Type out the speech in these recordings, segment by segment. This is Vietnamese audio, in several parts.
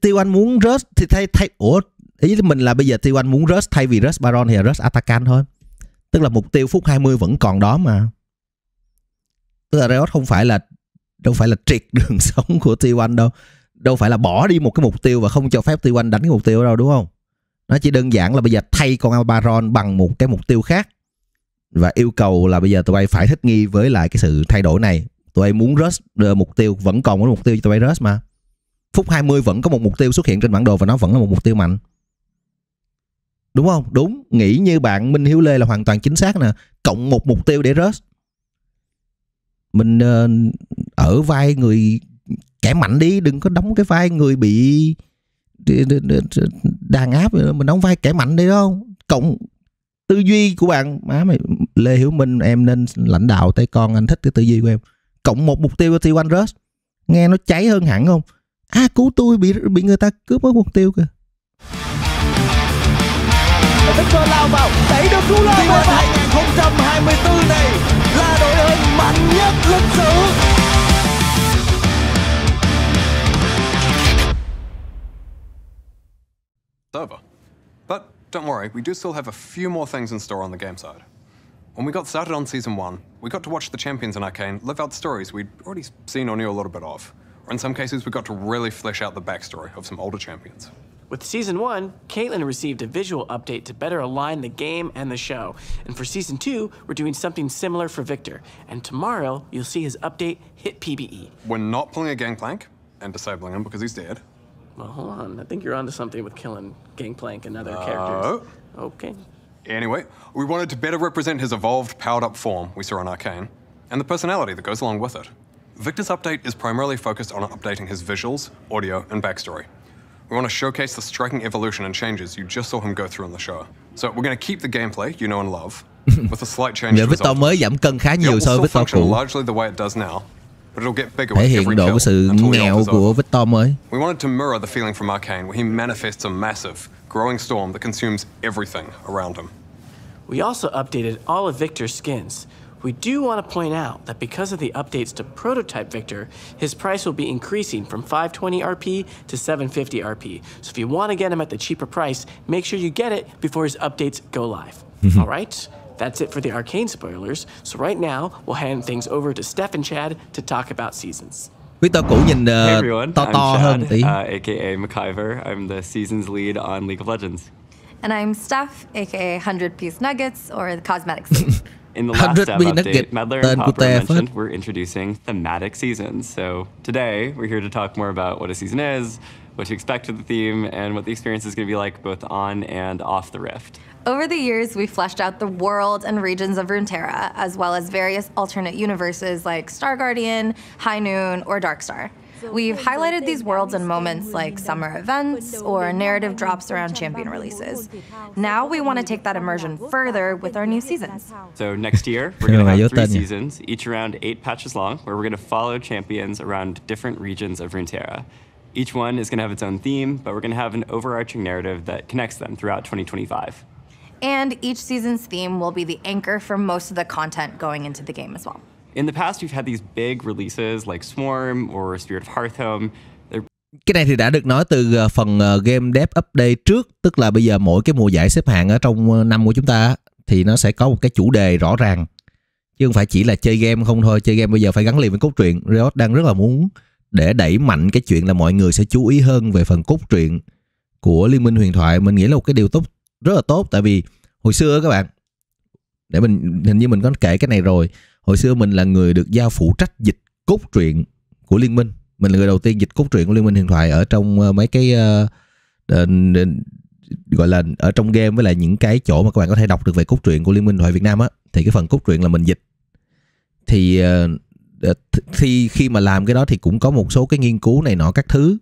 Tiêu Anh muốn Rush thì thay thay ủa ý mình là bây giờ Tiêu Anh muốn Rush thay vì Rush Baron thì là Rush Atakan thôi. Tức là mục tiêu phút 20 vẫn còn đó mà. Tức là Riot không phải là đâu phải là triệt đường sống của Tiêu Anh đâu. Đâu phải là bỏ đi một cái mục tiêu và không cho phép Tiêu Anh đánh cái mục tiêu đâu đúng không? Nó chỉ đơn giản là bây giờ thay con Baron bằng một cái mục tiêu khác. Và yêu cầu là bây giờ tụi bay phải thích nghi với lại cái sự thay đổi này. Tụi bay muốn rush ờ, mục tiêu vẫn còn một mục tiêu cho tụi bay rush mà phút 20 vẫn có một mục tiêu xuất hiện trên bản đồ và nó vẫn là một mục tiêu mạnh đúng không đúng nghĩ như bạn Minh Hiếu Lê là hoàn toàn chính xác nè cộng một mục tiêu để rớt mình uh, ở vai người kẻ mạnh đi đừng có đóng cái vai người bị đàn áp mình đóng vai kẻ mạnh đi không? cộng tư duy của bạn má mày lê hiểu minh em nên lãnh đạo tay con anh thích cái tư duy của em cộng một mục tiêu của t1 rớt nghe nó cháy hơn hẳn không a à, cứu tôi bị bị người ta cướp mất mục tiêu kìa Victor lao vào đẩy được cú lao của 2024 này là đội hình mạnh nhất lịch sử server. But don't worry, we do still have a few more things in store on the game side. When we got started on Season 1, we got to watch the champions in Arcane live out stories we'd already seen or knew a little bit of. In some cases, we got to really flesh out the backstory of some older champions. With season one, Caitlin received a visual update to better align the game and the show. And for season two, we're doing something similar for Victor. And tomorrow, you'll see his update hit PBE. We're not pulling a gangplank and disabling him because he's dead. Well, hold on. I think you're onto something with killing Gangplank and other uh, characters. Oh. Okay. Anyway, we wanted to better represent his evolved, powered up form we saw on Arcane, and the personality that goes along with it. Victor's update is primarily focused on updating his visuals, audio, and backstory. We want to showcase the striking evolution and changes you just saw him go through in the show. So we're going to keep the gameplay you know and love, with a slight change to Victor mới giảm cân khá nhiều so với Victor cũ. largely the way it does now, thể hiện độ của sự nghèo của Victor mới. We wanted to mirror the feeling from Arcane where he manifests a massive, growing storm that consumes everything around him. We also updated all of Victor's skins, we do want to point out that because of the updates to Prototype Victor, his price will be increasing from 520 RP to 750 RP. So if you want to get him at the cheaper price, make sure you get it before his updates go live. Mm -hmm. All right? That's it for the arcane spoilers. So right now, we'll hand things over to Steph and Chad to talk about seasons. cũ nhìn hey uh, everyone, to I'm to Chad, hơn Uh, aka McIver. I'm the seasons lead on League of Legends. And I'm Steph, aka 100 Piece Nuggets or the Cosmetics. In the last dab update, Medler and Popper mentioned we're introducing thematic seasons. So today we're here to talk more about what a season is, what to expect with the theme, and what the experience is going to be like both on and off the Rift. Over the years, we fleshed out the world and regions of Runeterra, as well as various alternate universes like Star Guardian, High Noon, or Dark Star. We've highlighted these worlds in moments like summer events or narrative drops around champion releases. Now we want to take that immersion further with our new seasons. So next year, we're going to have three seasons, each around eight patches long, where we're going to follow champions around different regions of Runeterra. Each one is going to have its own theme, but we're going to have an overarching narrative that connects them throughout 2025. And each season's theme will be the anchor for most of the content going into the game as well. In the past, we've had these big releases like Swarm or Spirit of Hearthome. Cái này thì đã được nói từ ờ, phần ờ, game dev update trước, tức là bây giờ mỗi cái mùa giải xếp hạng ở trong ờ, năm của chúng ta thì nó sẽ có một cái chủ đề rõ ràng. Chứ không phải chỉ là chơi game không thôi, chơi game bây giờ phải gắn liền với cốt truyện. Riot đang rất là muốn để đẩy mạnh cái chuyện là mọi người sẽ chú ý hơn về phần cốt truyện của Liên minh huyền thoại. Mình nghĩ là một cái điều tốt rất là tốt tại vì hồi xưa các bạn để mình hình như mình có kể cái này rồi hồi xưa mình là người được giao phụ trách dịch cốt truyện của liên minh mình là người đầu tiên dịch cốt truyện của liên minh huyền thoại ở trong ờ, mấy cái uh, gọi là ở trong game với lại những cái chỗ mà các bạn có thể đọc được về cốt truyện của liên minh thoại việt nam á thì cái phần cốt truyện là mình dịch thì uh, thì khi mà làm cái đó thì cũng có một số cái nghiên cứu này nọ các thứ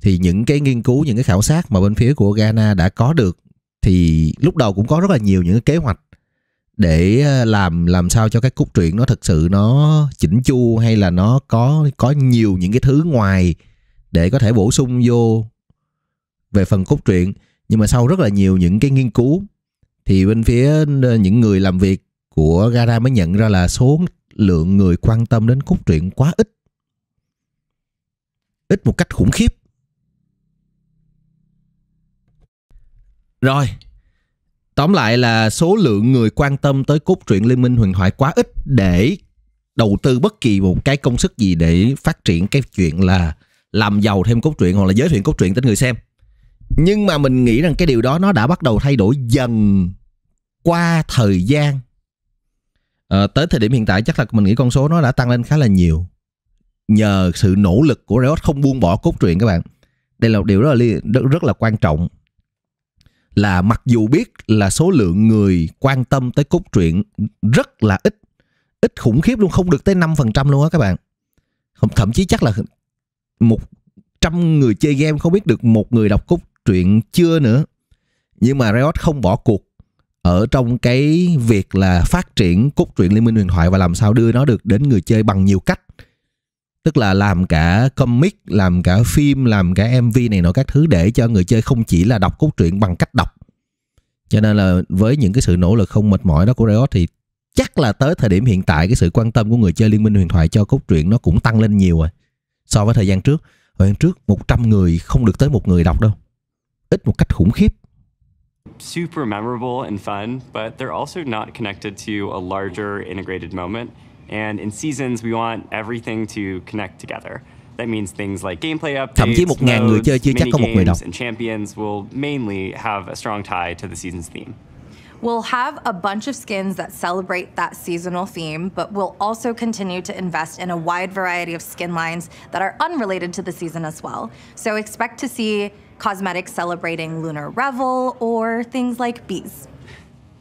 thì những cái nghiên cứu những cái khảo sát mà bên phía của ghana đã có được thì lúc đầu cũng có rất là nhiều những cái kế hoạch để ờ, làm làm sao cho cái cốt truyện nó thật sự nó chỉnh chu hay là nó có có nhiều những cái thứ ngoài để có thể bổ sung vô về phần cốt truyện nhưng mà sau rất là nhiều những cái nghiên cứu thì bên phía ờ, những người làm việc của Gara mới nhận ra là số lượng người quan tâm đến cốt truyện quá ít ít một cách khủng khiếp rồi Tóm lại là số lượng người quan tâm tới cốt truyện Liên minh huyền thoại quá ít để đầu tư bất kỳ một cái công sức gì để phát triển cái chuyện là làm giàu thêm cốt truyện hoặc là giới thiệu cốt truyện tới người xem. Nhưng mà mình nghĩ rằng cái điều đó nó đã bắt đầu thay đổi dần qua thời gian. À, tới thời điểm hiện tại chắc là mình nghĩ con số nó đã tăng lên khá là nhiều. Nhờ sự nỗ lực của Riot không buông bỏ cốt truyện các bạn. Đây là một điều rất là, rất là quan trọng là mặc dù biết là số lượng người quan tâm tới cốt truyện rất là ít ít khủng khiếp luôn không được tới 5% luôn á các bạn không thậm chí chắc là một trăm người chơi game không biết được một người đọc cốt truyện chưa nữa nhưng mà Riot không bỏ cuộc ở trong cái việc là phát triển cốt truyện Liên minh huyền thoại và làm sao đưa nó được đến người chơi bằng nhiều cách tức là làm cả comic làm cả phim làm cả mv này nọ các thứ để cho người chơi không chỉ là đọc cốt truyện bằng cách đọc cho nên là với những cái sự nỗ lực không mệt mỏi đó của Riot thì chắc là tới thời điểm hiện tại cái sự quan tâm của người chơi liên minh huyền thoại cho cốt truyện nó cũng tăng lên nhiều rồi so với thời gian trước thời gian trước 100 người không được tới một người đọc đâu ít một cách khủng khiếp super memorable and fun but they're also not connected to a larger integrated moment And in seasons, we want everything to connect together. That means things like gameplay updates, Thậm chí 1.000 người chơi chưa chắc có một người đọc. and champions will mainly have a strong tie to the season's theme. We'll have a bunch of skins that celebrate that seasonal theme, but we'll also continue to invest in a wide variety of skin lines that are unrelated to the season as well. So expect to see cosmetics celebrating Lunar Revel or things like bees.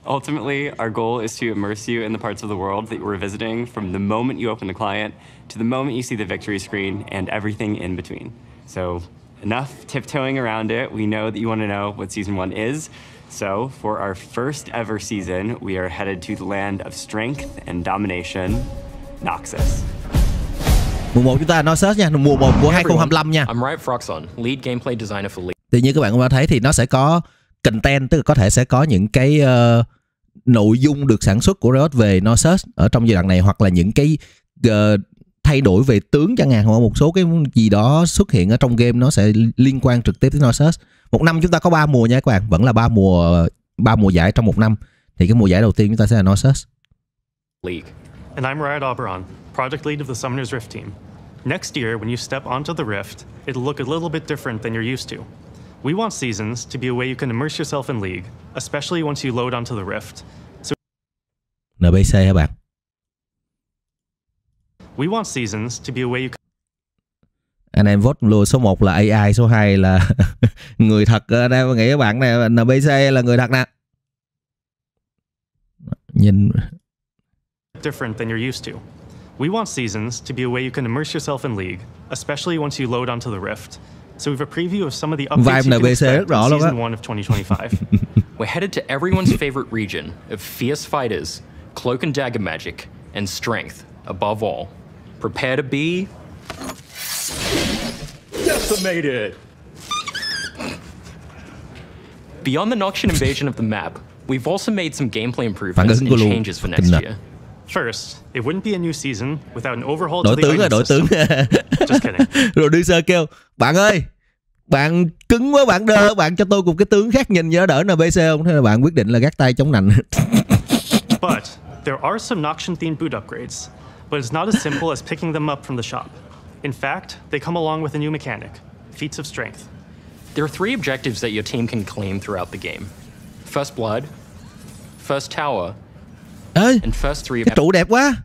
Ultimately, our goal is to immerse you in the parts of the world that we're visiting from the moment you open the client to the moment you see the victory screen and everything in between. So enough tiptoeing around it. We know that you want to know what season one is. So for our first ever season, we are headed to the land of strength and domination, Noxus. chúng ta nha, mùa của 2025 nha. I'm Riot Froxon, lead gameplay designer for League. như các bạn cũng đã thấy thì nó sẽ có content tức là có thể sẽ có những cái uh, nội dung được sản xuất của Riot về Noxus ở trong giai đoạn này hoặc là những cái uh, thay đổi về tướng chẳng hạn hoặc một số cái gì đó xuất hiện ở trong game nó sẽ liên quan trực tiếp tới Noxus. Một năm chúng ta có 3 mùa nha các bạn, vẫn là ba mùa ba mùa giải trong một năm. Thì cái mùa giải đầu tiên chúng ta sẽ là Noxus. League. And I'm Riot Oberon, project lead of the Summoner's Rift team. Next year when you step onto the Rift, it'll look a little bit different than you're used to. We want Seasons to be a way you can immerse yourself in League, especially once you load onto the Rift. So NPC hả bạn? We want Seasons to be a way you can anh em vote lùa số 1 là AI, số 2 là người thật. Đang nghĩ các bạn này nbc là người thật nè. Nhìn different than you're used to. We want Seasons to be a way you can immerse yourself in League, especially once you load onto the Rift. So we have a preview of some of the updates you can eh? expect in season one of 2025. We're headed to everyone's favorite region of fierce fighters, cloak and dagger magic, and strength above all. Prepare to be decimated. Beyond the Noxian invasion of the map, we've also made some gameplay improvements and changes for next year. đội tướng à, rồi, đội tướng. rồi đi Producer kêu, bạn ơi, bạn cứng quá bạn đơ bạn cho tôi cùng cái tướng khác nhìn cho đỡ nbc không thế là bạn quyết định là gác tay chống nạnh. but there are some Noxian themed boot upgrades but it's not as simple as picking them up from the shop in fact they come along with a new mechanic feats of strength there are three objectives that your team can claim throughout the game first blood first tower ơi cái trụ đẹp quá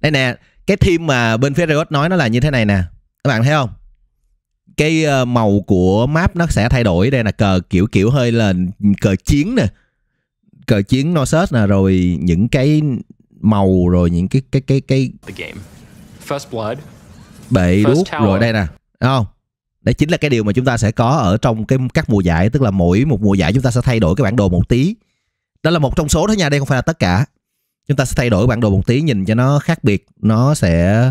đây nè cái theme mà bên phía Riot nói nó là như thế này nè các bạn thấy không cái ờ, màu của map nó sẽ thay đổi đây là cờ kiểu kiểu hơi là cờ chiến nè cờ chiến no Norset nè rồi những cái màu rồi những cái cái cái cái First blood. bệ đuốc rồi đây nè Đúng không đấy chính là cái điều mà chúng ta sẽ có ở trong cái các mùa giải tức là mỗi một mùa giải chúng ta sẽ thay đổi cái bản đồ một tí đó là một trong số thôi nha đây không phải là tất cả chúng ta sẽ thay đổi bản đồ một tí nhìn cho nó khác biệt nó sẽ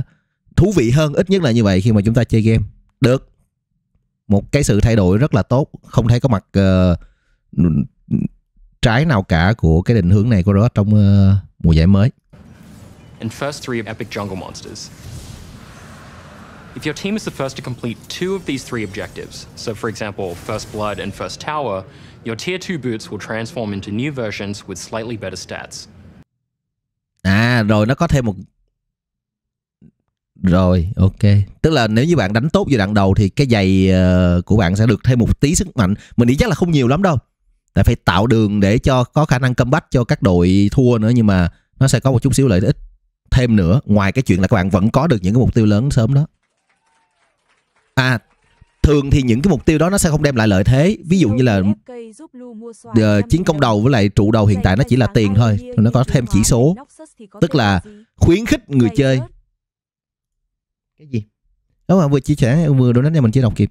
thú vị hơn ít nhất là như vậy khi mà chúng ta chơi game được một cái sự thay đổi rất là tốt không thấy có mặt uh, trái nào cả của cái định hướng này của Riot trong uh, mùa giải mới and first three of epic jungle monsters If your team is the first to complete two of these three objectives, so for example, First Blood and First Tower, your Tier 2 boots will transform into new versions with slightly better stats à rồi nó có thêm một rồi ok tức là nếu như bạn đánh tốt giai đoạn đầu thì cái giày ờ, của bạn sẽ được thêm một tí sức mạnh mình nghĩ chắc là không nhiều lắm đâu tại phải tạo đường để cho có khả năng comeback cho các đội thua nữa nhưng mà nó sẽ có một chút xíu lợi ích thêm nữa ngoài cái chuyện là các bạn vẫn có được những cái mục tiêu lớn sớm đó à thường thì những cái mục tiêu đó nó sẽ không đem lại lợi thế ví dụ như là uh, chiến công đầu với lại trụ đầu hiện tại nó chỉ là tiền thôi nó có thêm chỉ số tức là khuyến khích người chơi cái gì đó mà vừa chia sẻ vừa donate cho mình chưa đọc kịp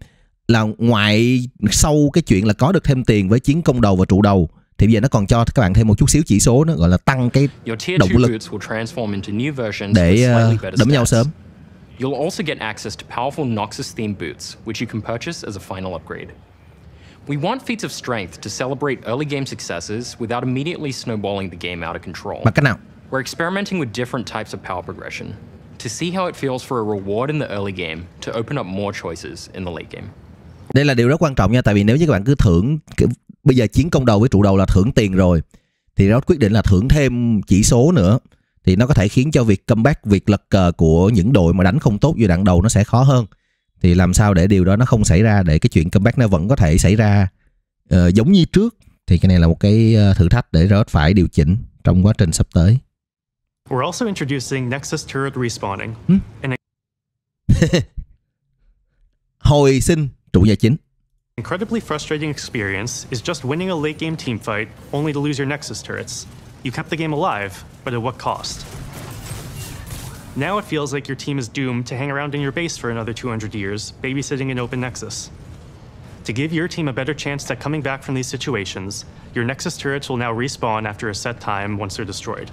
là ngoài sau cái chuyện là có được thêm tiền với chiến công đầu và trụ đầu thì bây giờ nó còn cho các bạn thêm một chút xíu chỉ số nó gọi là tăng cái động lực để ờ, đấm nhau sớm You'll also get access to powerful Noxus-themed boots, which you can purchase as a final upgrade. We want feats of strength to celebrate early game successes without immediately snowballing the game out of control. We're experimenting with different types of power progression to see how it feels for a reward in the early game to open up more choices in the late game. Đây là điều rất quan trọng nha, tại vì nếu như các bạn cứ thưởng bây giờ chiến công đầu với trụ đầu là thưởng tiền rồi thì nó quyết định là thưởng thêm chỉ số nữa. thì nó có thể khiến cho việc comeback, việc lật cờ của những đội mà đánh không tốt giai đoạn đầu nó sẽ khó hơn. Thì làm sao để điều đó nó không xảy ra để cái chuyện comeback nó vẫn có thể xảy ra uh, giống như trước thì cái này là một cái ờ, thử thách để Riot phải điều chỉnh trong quá trình sắp tới. We're also introducing Nexus turret respawning. Hmm? Hồi sinh trụ nhà chính. Incredibly frustrating experience is just winning a late game team fight only to lose your Nexus turrets. You kept the game alive, but at what cost? Now it feels like your team is doomed to hang around in your base for another 200 years, babysitting an open Nexus. To give your team a better chance at coming back from these situations, your Nexus turrets will now respawn after a set time once they're destroyed.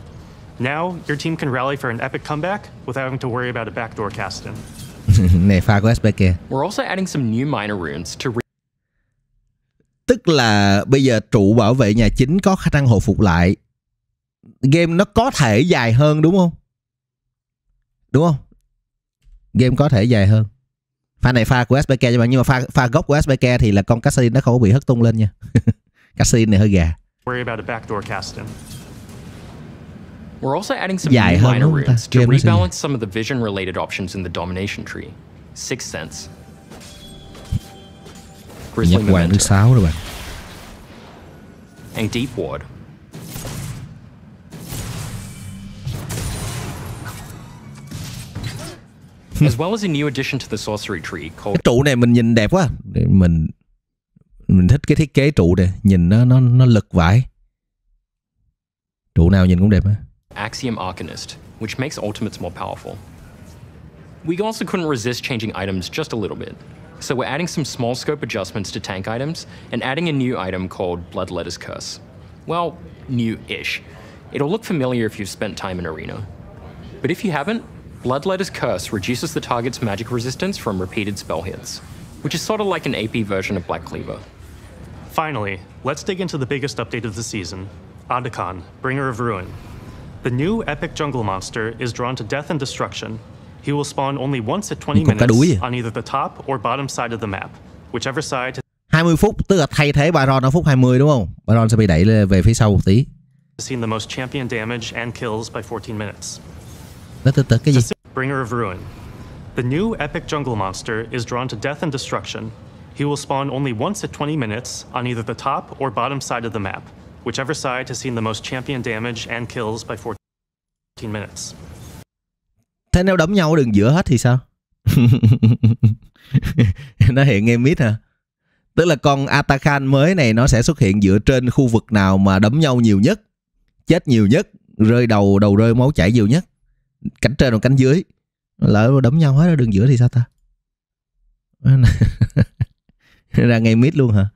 Now, your team can rally for an epic comeback without having to worry about a backdoor cast in. We're also adding some new minor runes to Tức là bây giờ trụ bảo vệ nhà chính có khả năng hồi phục lại game nó có thể dài hơn đúng không? Đúng không? Game có thể dài hơn. Pha này pha của SBK cho bạn nhưng mà pha pha gốc của SBK thì là con Cassidy nó không có bị hất tung lên nha. Cassidy này hơi gà. We're also adding some dài new minor roots to rebalance some of the vision related options in the domination tree. Sixth sense. Grizzly Nhập Memento. 6 rồi bạn. And Deep Ward. as well as a new addition to the sorcery tree called trụ này mình nhìn đẹp quá mình mình thích cái thiết kế trụ này nhìn nó nó nó lực vải trụ nào nhìn cũng đẹp á Axiom Arcanist, which makes ultimates more powerful. We also couldn't resist changing items just a little bit, so we're adding some small scope adjustments to tank items and adding a new item called Bloodletter's Curse. Well, new-ish. It'll look familiar if you've spent time in Arena. But if you haven't, Bloodletter's Curse reduces the target's magic resistance from repeated spell hits, which is sort of like an AP version of Black Cleaver. Finally, let's dig into the biggest update of the season Otacon, Bringer of Ruin. The new epic jungle monster is drawn to death and destruction. He will spawn only once at 20 minutes on either the top or bottom side of the map, whichever side. 20 phút tức là thay thế Baron ở phút 20 đúng không? Baron sẽ bị đẩy về phía sau một tí. Seen the most champion damage and kills by 14 minutes. Nó từ từ cái gì? Bringer of Ruin. The new epic jungle monster is drawn to death and destruction. He will spawn only once at 20 minutes on either the top or bottom side of the map, whichever side has seen the most champion damage and kills by 14 minutes. Thế nếu đấm nhau đường giữa hết thì sao? nó hiện game mid hả? Tức là con Atakan mới này nó sẽ xuất hiện dựa trên khu vực nào mà đấm nhau nhiều nhất, chết nhiều nhất, rơi đầu đầu rơi máu chảy nhiều nhất cánh trên và cánh dưới lỡ đấm nhau hết ở đường giữa thì sao ta ra ngay mid luôn hả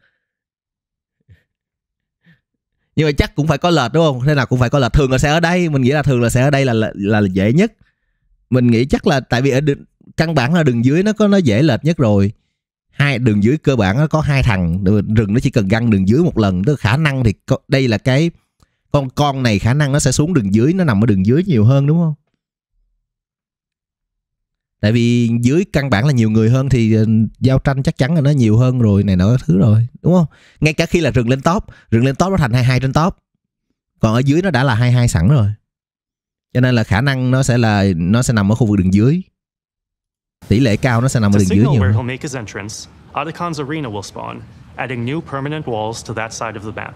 nhưng mà chắc cũng phải có lệch đúng không thế nào cũng phải có lệch thường là sẽ ở đây mình nghĩ là thường là sẽ ở đây là là, là dễ nhất mình nghĩ chắc là tại vì ở đường, căn bản là đường dưới nó có nó dễ lệch nhất rồi hai đường dưới cơ bản nó có hai thằng rừng nó chỉ cần găng đường dưới một lần tức khả năng thì đây là cái con con này khả năng nó sẽ xuống đường dưới nó nằm ở đường dưới nhiều hơn đúng không tại vì dưới căn bản là nhiều người hơn thì ờ, giao tranh chắc chắn là nó nhiều hơn rồi này nọ thứ rồi đúng không ngay cả khi là rừng lên top rừng lên top nó thành 22 trên top còn ở dưới nó đã là 22 sẵn rồi cho nên là khả năng nó sẽ là nó sẽ nằm ở khu vực đường dưới tỷ lệ cao nó sẽ nằm ở đường dưới nhiều hơn. Otacon's arena will spawn, adding new permanent walls to that side of the map.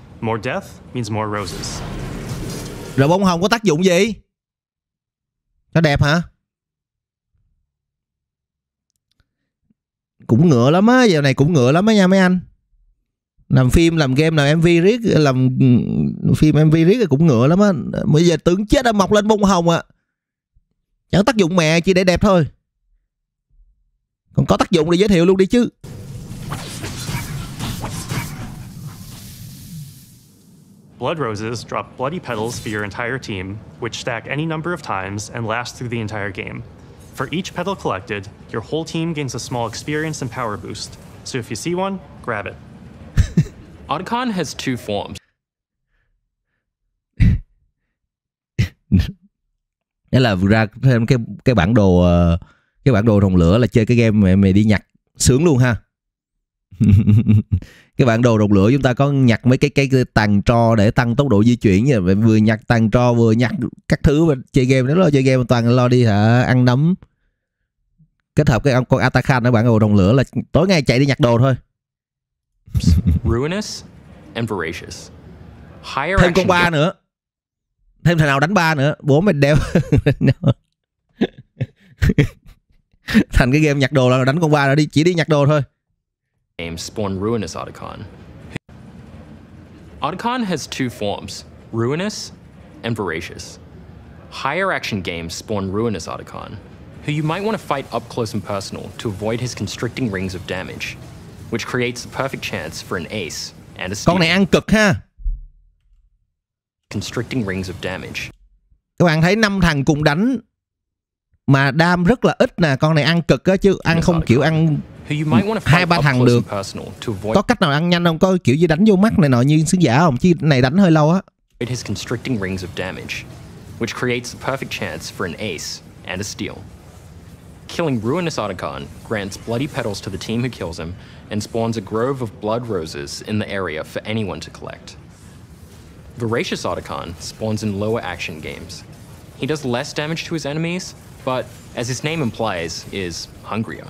More death means more roses. Rồi bông hồng có tác dụng gì? Nó đẹp hả? Cũng ngựa lắm á, giờ này cũng ngựa lắm á nha mấy anh. Làm phim, làm game, làm MV riết, làm phim MV riết cũng ngựa lắm á. Bây giờ tưởng chết đã mọc lên bông hồng à. Chẳng tác dụng mẹ chỉ để đẹp thôi. Còn có tác dụng thì giới thiệu luôn đi chứ. Blood roses drop bloody petals for your entire team, which stack any number of times and last through the entire game. For each petal collected, your whole team gains a small experience and power boost. So if you see one, grab it. Otacon has two forms. Nghĩa là ra thêm cái cái bản đồ cái bản đồ rồng lửa là chơi cái game mày, mày đi nhặt sướng luôn ha. cái bản đồ đột lửa chúng ta có nhặt mấy cái cái, cái tàn tro để tăng tốc độ di chuyển nha vừa nhặt tàn tro vừa nhặt các thứ mà chơi game đó lo chơi game toàn lo đi hả ăn nấm kết hợp cái ông con Atakhan ở bản đồ đồng lửa là tối ngày chạy đi nhặt đồ thôi ruinous and voracious Higher thêm con ba nữa thêm thằng nào đánh ba nữa bố mình đeo thành cái game nhặt đồ là đánh con ba rồi đi chỉ đi nhặt đồ thôi name spawn Ruinous Otacon. Otacon has two forms, Ruinous and Voracious. Higher action games spawn Ruinous Otacon, who you might want to fight up close and personal to avoid his constricting rings of damage, which creates the perfect chance for an ace and a steal. Con này ăn cực ha. Constricting rings of damage. Các bạn thấy năm thằng cùng đánh mà đam rất là ít nè, con này ăn cực á chứ ăn không kiểu ăn hai ba thằng được có cách nào ăn nhanh không có kiểu như đánh vô mắt này nọ như sứ giả không chứ này đánh hơi lâu á which creates the perfect chance for an ace and a steal. Killing Ruinous Otacon grants bloody petals to the team who kills him and spawns a grove of blood roses in the area for anyone to collect. Voracious Otacon spawns in lower action games. He does less damage to his enemies, but, as his name implies, is hungrier.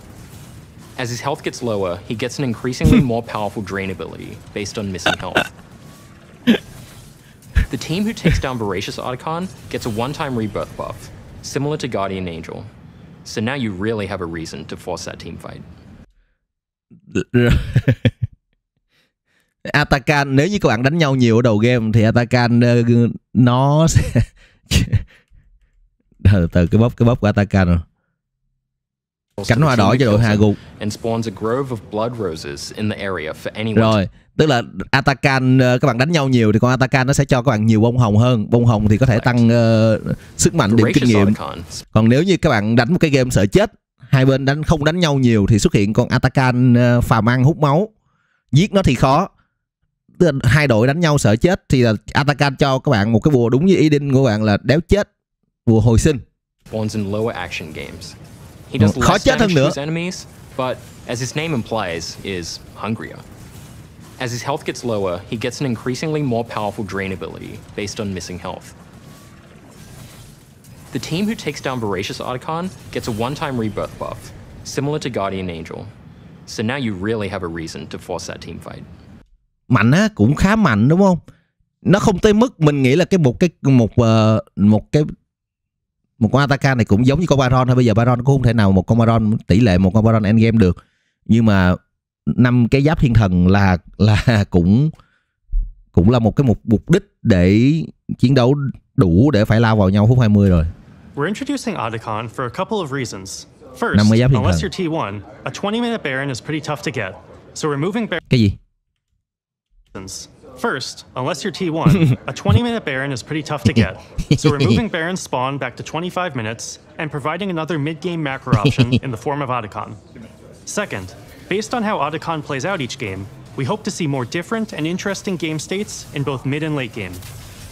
As his health gets lower, he gets an increasingly more powerful drain ability based on missing health. the team who takes down Voracious Otacon gets a one-time rebirth buff, similar to Guardian Angel. So now you really have a reason to force that team fight. Atakan nếu như các bạn đánh nhau nhiều ở đầu game thì Atakan uh, nó sẽ từ từ cái bóp cái bóp của Atakan rồi. cánh hoa đỏ cho đội hạ gục rồi tức là Atakan ờ, các bạn đánh nhau nhiều thì con Atakan nó sẽ cho các bạn nhiều bông hồng hơn bông hồng thì có thể tăng uh, sức mạnh điểm kinh nghiệm còn nếu như các bạn đánh một cái game sợ chết hai bên đánh không đánh nhau nhiều thì xuất hiện con Atakan uh, ờ, phàm ăn hút máu giết nó thì khó tức là hai đội đánh nhau sợ chết thì là Atacan cho các bạn một cái bùa đúng như ý định của bạn là đéo chết bùa hồi sinh Khó chết hơn nữa. But as his name implies, is hungrier. As his health gets lower, he gets an increasingly more powerful drain ability based on missing health. The team who takes down Voracious Otacon gets a one-time rebirth buff, similar to Guardian Angel. So now you really have a reason to force that team fight. Mạnh á, cũng khá mạnh đúng không? Nó không tới mức mình nghĩ là cái một cái một ờ, một cái một con Ataka này cũng giống như con Baron thôi bây giờ Baron cũng không thể nào một con Baron tỷ lệ một con Baron endgame được nhưng mà năm cái giáp thiên thần là là cũng cũng là một cái mục mục đích để chiến đấu đủ để phải lao vào nhau hút 20 rồi. We're introducing Otacon for a couple of reasons. First, unless you're T1, a 20 minute Baron is pretty tough to get. So removing Baron Cái gì? First, unless you're T1, a 20 minute Baron is pretty tough to get, so removing Baron's spawn back to 25 minutes and providing another mid game macro option in the form of Otacon. Second, based on how Otacon plays out each game, we hope to see more different and interesting game states in both mid and late game.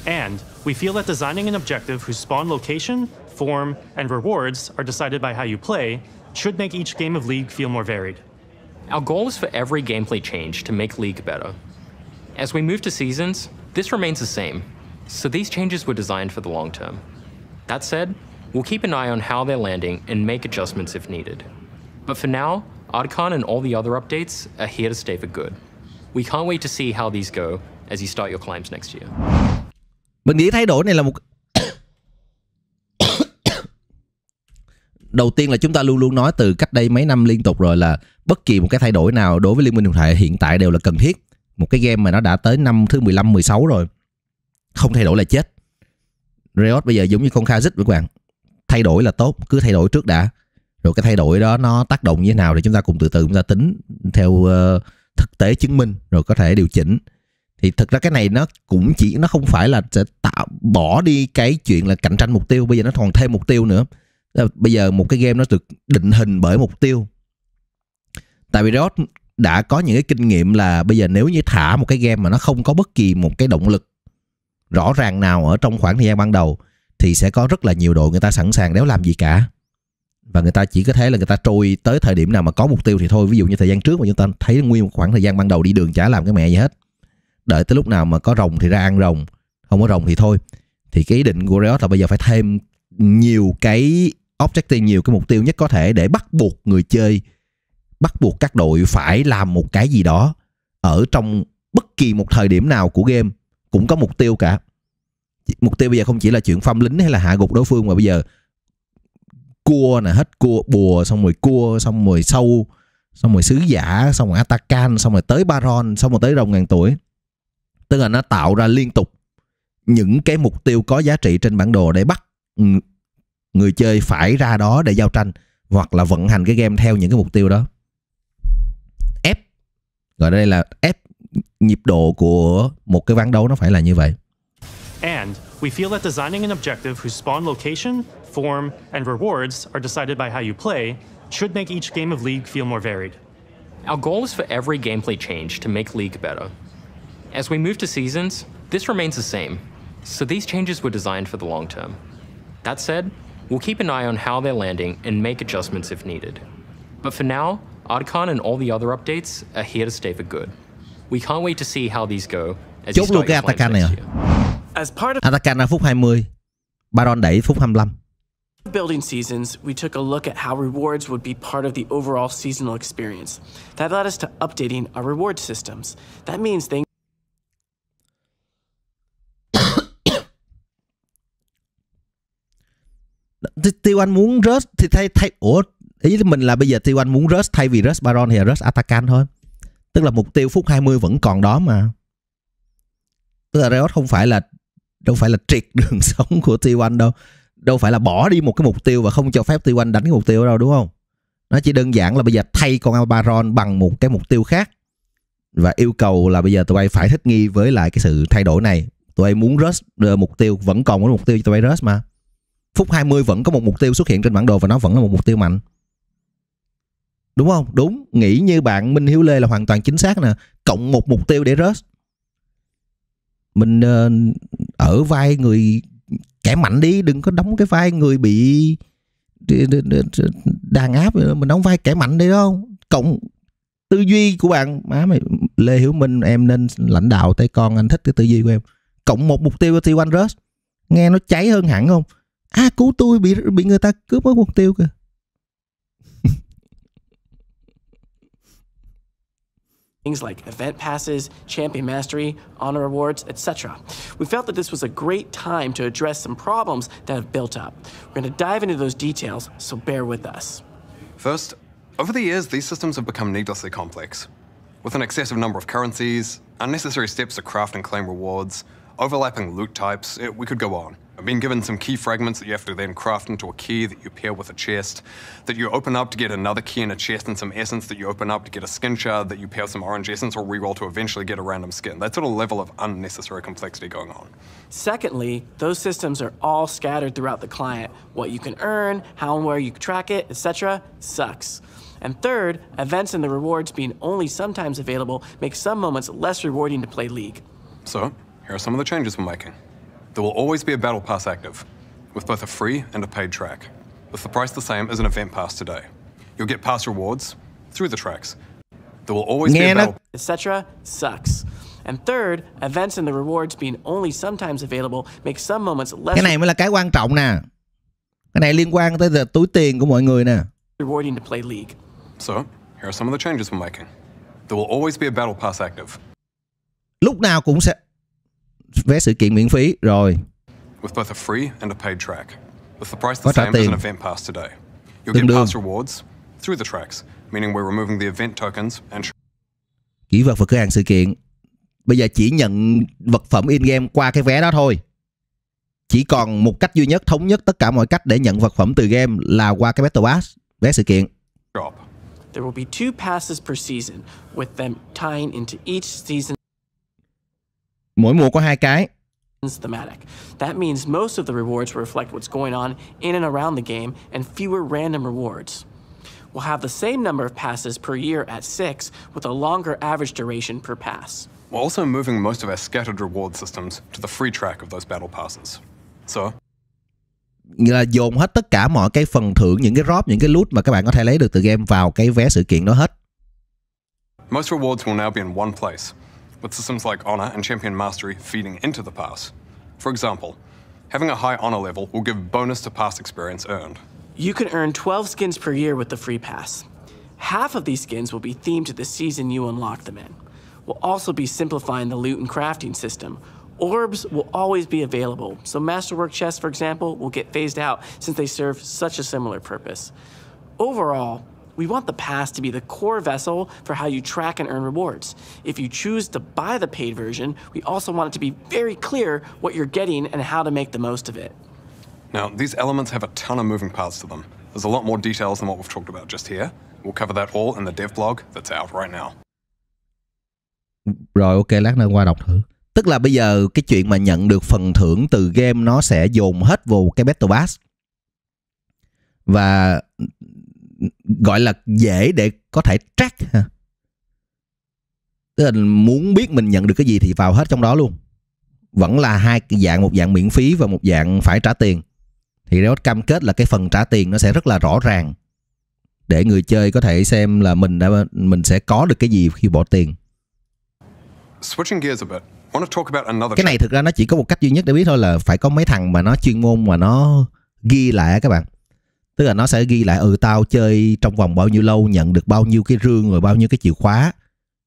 And we feel that designing an objective whose spawn location, form, and rewards are decided by how you play should make each game of League feel more varied. Our goal is for every gameplay change to make League better, As we move to seasons, this remains the same, so these changes were designed for the long term. That said, we'll keep an eye on how they're landing and make adjustments if needed. But for now, Artcon and all the other updates are here to stay for good. We can't wait to see how these go as you start your climbs next year. Mình nghĩ thay đổi này là một đầu tiên là chúng ta luôn luôn nói từ cách đây mấy năm liên tục rồi là bất kỳ một cái thay đổi nào đối với liên minh huyền thoại hiện tại đều là cần thiết một cái game mà nó đã tới năm thứ 15 16 rồi không thay đổi là chết Riot bây giờ giống như con Kha dít với các bạn thay đổi là tốt cứ thay đổi trước đã rồi cái thay đổi đó nó tác động như thế nào thì chúng ta cùng từ từ chúng ta tính theo uh, thực tế chứng minh rồi có thể điều chỉnh thì thực ra cái này nó cũng chỉ nó không phải là sẽ tạo bỏ đi cái chuyện là cạnh tranh mục tiêu bây giờ nó còn thêm mục tiêu nữa ờ, bây giờ một cái game nó được định hình bởi mục tiêu tại vì Riot đã có những cái kinh nghiệm là bây giờ nếu như thả một cái game mà nó không có bất kỳ một cái động lực rõ ràng nào ở trong khoảng thời gian ban đầu thì sẽ có rất là nhiều đội người ta sẵn sàng đéo làm gì cả và người ta chỉ có thể là người ta trôi tới thời điểm nào mà có mục tiêu thì thôi ví dụ như thời gian trước mà chúng ta thấy nguyên một khoảng thời gian ban đầu đi đường chả làm cái mẹ gì hết đợi tới lúc nào mà có rồng thì ra ăn rồng không có rồng thì thôi thì cái ý định của Riot là bây giờ phải thêm nhiều cái objective nhiều cái mục tiêu nhất có thể để bắt buộc người chơi bắt buộc các đội phải làm một cái gì đó ở trong bất kỳ một thời điểm nào của game cũng có mục tiêu cả. Mục tiêu bây giờ không chỉ là chuyện phong lính hay là hạ gục đối phương mà bây giờ cua nè hết cua bùa xong rồi cua xong rồi sâu xong rồi sứ giả xong rồi Atakan xong rồi tới Baron xong rồi tới rồng ngàn tuổi tức là nó tạo ra liên tục những cái mục tiêu có giá trị trên bản đồ để bắt người chơi phải ra đó để giao tranh hoặc là vận hành cái game theo những cái mục tiêu đó Gọi đây là ép nhịp độ của một cái ván đấu nó phải là như vậy. And we feel that designing an objective whose spawn location, form, and rewards are decided by how you play should make each game of League feel more varied. Our goal is for every gameplay change to make League better. As we move to seasons, this remains the same, so these changes were designed for the long term. That said, we'll keep an eye on how they're landing and make adjustments if needed. But for now, OddCon and all the other updates are here to stay for good. We can't wait to see how these go as Chốt luôn cái Atakan này à? Atakan là phút 20, Baron đẩy phút 25. Building seasons, we took a look at how rewards would be part of the overall seasonal experience. That led us to updating our reward systems. That means things Tiêu anh muốn rớt thì thay thay ủa ý mình là bây giờ T1 muốn rush thay vì rush Baron thì là rush Atakan thôi tức là mục tiêu phút 20 vẫn còn đó mà tức là Riot không phải là đâu phải là triệt đường sống của T1 đâu đâu phải là bỏ đi một cái mục tiêu và không cho phép T1 đánh cái mục tiêu đâu đúng không nó chỉ đơn giản là bây giờ thay con Baron bằng một cái mục tiêu khác và yêu cầu là bây giờ tụi bay phải thích nghi với lại cái sự thay đổi này tụi bay muốn rush ờ, mục tiêu vẫn còn một mục tiêu cho tụi bay rush mà phút 20 vẫn có một mục tiêu xuất hiện trên bản đồ và nó vẫn là một mục tiêu mạnh đúng không đúng nghĩ như bạn minh hiếu lê là hoàn toàn chính xác nè cộng một mục tiêu để rớt mình ờ, ở vai người kẻ mạnh đi đừng có đóng cái vai người bị đàn áp mình đóng vai kẻ mạnh đi không cộng tư duy của bạn má mày lê Hiếu minh em nên lãnh đạo tay con anh thích cái tư duy của em cộng một mục tiêu của tiêu anh rớt nghe nó cháy hơn hẳn không a à, cứu tôi bị bị người ta cướp mất mục tiêu kìa things like event passes, champion mastery, honor awards, etc. We felt that this was a great time to address some problems that have built up. We're going to dive into those details, so bear with us. First, over the years, these systems have become needlessly complex. With an excessive number of currencies, unnecessary steps to craft and claim rewards, overlapping loot types, it, we could go on. I've been given some key fragments that you have to then craft into a key that you pair with a chest, that you open up to get another key in a chest and some essence that you open up to get a skin shard, that you pair some orange essence or reroll to eventually get a random skin. That sort of level of unnecessary complexity going on. Secondly, those systems are all scattered throughout the client. What you can earn, how and where you track it, etc., sucks. And third, events and the rewards being only sometimes available make some moments less rewarding to play League. So, here are some of the changes we're making there will always be a Battle Pass active, with both a free and a paid track, with the price the same as an event pass today. You'll get pass rewards through the tracks. There will always Nana. be a battle etc. sucks. And third, events and the rewards being only sometimes available make some moments less Cái này mới là cái quan trọng nè. Cái này liên quan tới túi tiền của mọi người nè. Rewarding to play league. So, here are some of the changes we're making. There will always be a battle pass active. Lúc nào cũng sẽ vé sự kiện miễn phí rồi. Có trả tiền. Tương đương. Kỹ vật và cửa hàng sự kiện. Bây giờ chỉ nhận vật phẩm in-game qua cái vé đó thôi. Chỉ còn một cách duy nhất thống nhất tất cả mọi cách để nhận vật phẩm từ game là qua cái Battle Pass, vé sự kiện. There will be two passes per season, with them tying into each season. Mỗi mùa có hai cái. thematic. That means most of the rewards will reflect what's going on in and around the game and fewer random rewards. We'll have the same number of passes per year at 6 with a longer average duration per pass. We're also moving most of our scattered reward systems to the free track of those battle passes. So, là dồn hết tất cả mọi cái phần thưởng những cái drop những cái loot mà các bạn có thể lấy được từ game vào cái vé sự kiện đó hết. Most rewards will now be in one place, with systems like honor and champion mastery feeding into the pass. For example, having a high honor level will give bonus to pass experience earned. You can earn 12 skins per year with the free pass. Half of these skins will be themed to the season you unlock them in. We'll also be simplifying the loot and crafting system. Orbs will always be available, so masterwork chests, for example, will get phased out since they serve such a similar purpose. Overall, we want the pass to be the core vessel for how you track and earn rewards. If you choose to buy the paid version, we also want it to be very clear what you're getting and how to make the most of it. Now, these elements have a ton of moving parts to them. There's a lot more details than what we've talked about just here. We'll cover that all in the dev blog that's out right now. Rồi ok, lát nữa qua đọc thử. Tức là bây giờ cái chuyện mà nhận được phần thưởng từ game nó sẽ dồn hết vào cái Battle Pass. Và gọi là dễ để có thể track ha tức là muốn biết mình nhận được cái gì thì vào hết trong đó luôn vẫn là hai cái dạng một dạng miễn phí và một dạng phải trả tiền thì nó cam kết là cái phần trả tiền nó sẽ rất là rõ ràng để người chơi có thể xem là mình đã mình sẽ có được cái gì khi bỏ tiền cái này thực ra nó chỉ có một cách duy nhất để biết thôi là phải có mấy thằng mà nó chuyên môn mà nó ghi lại các bạn tức là nó sẽ ghi lại ừ tao chơi trong vòng bao nhiêu lâu nhận được bao nhiêu cái rương rồi bao nhiêu cái chìa khóa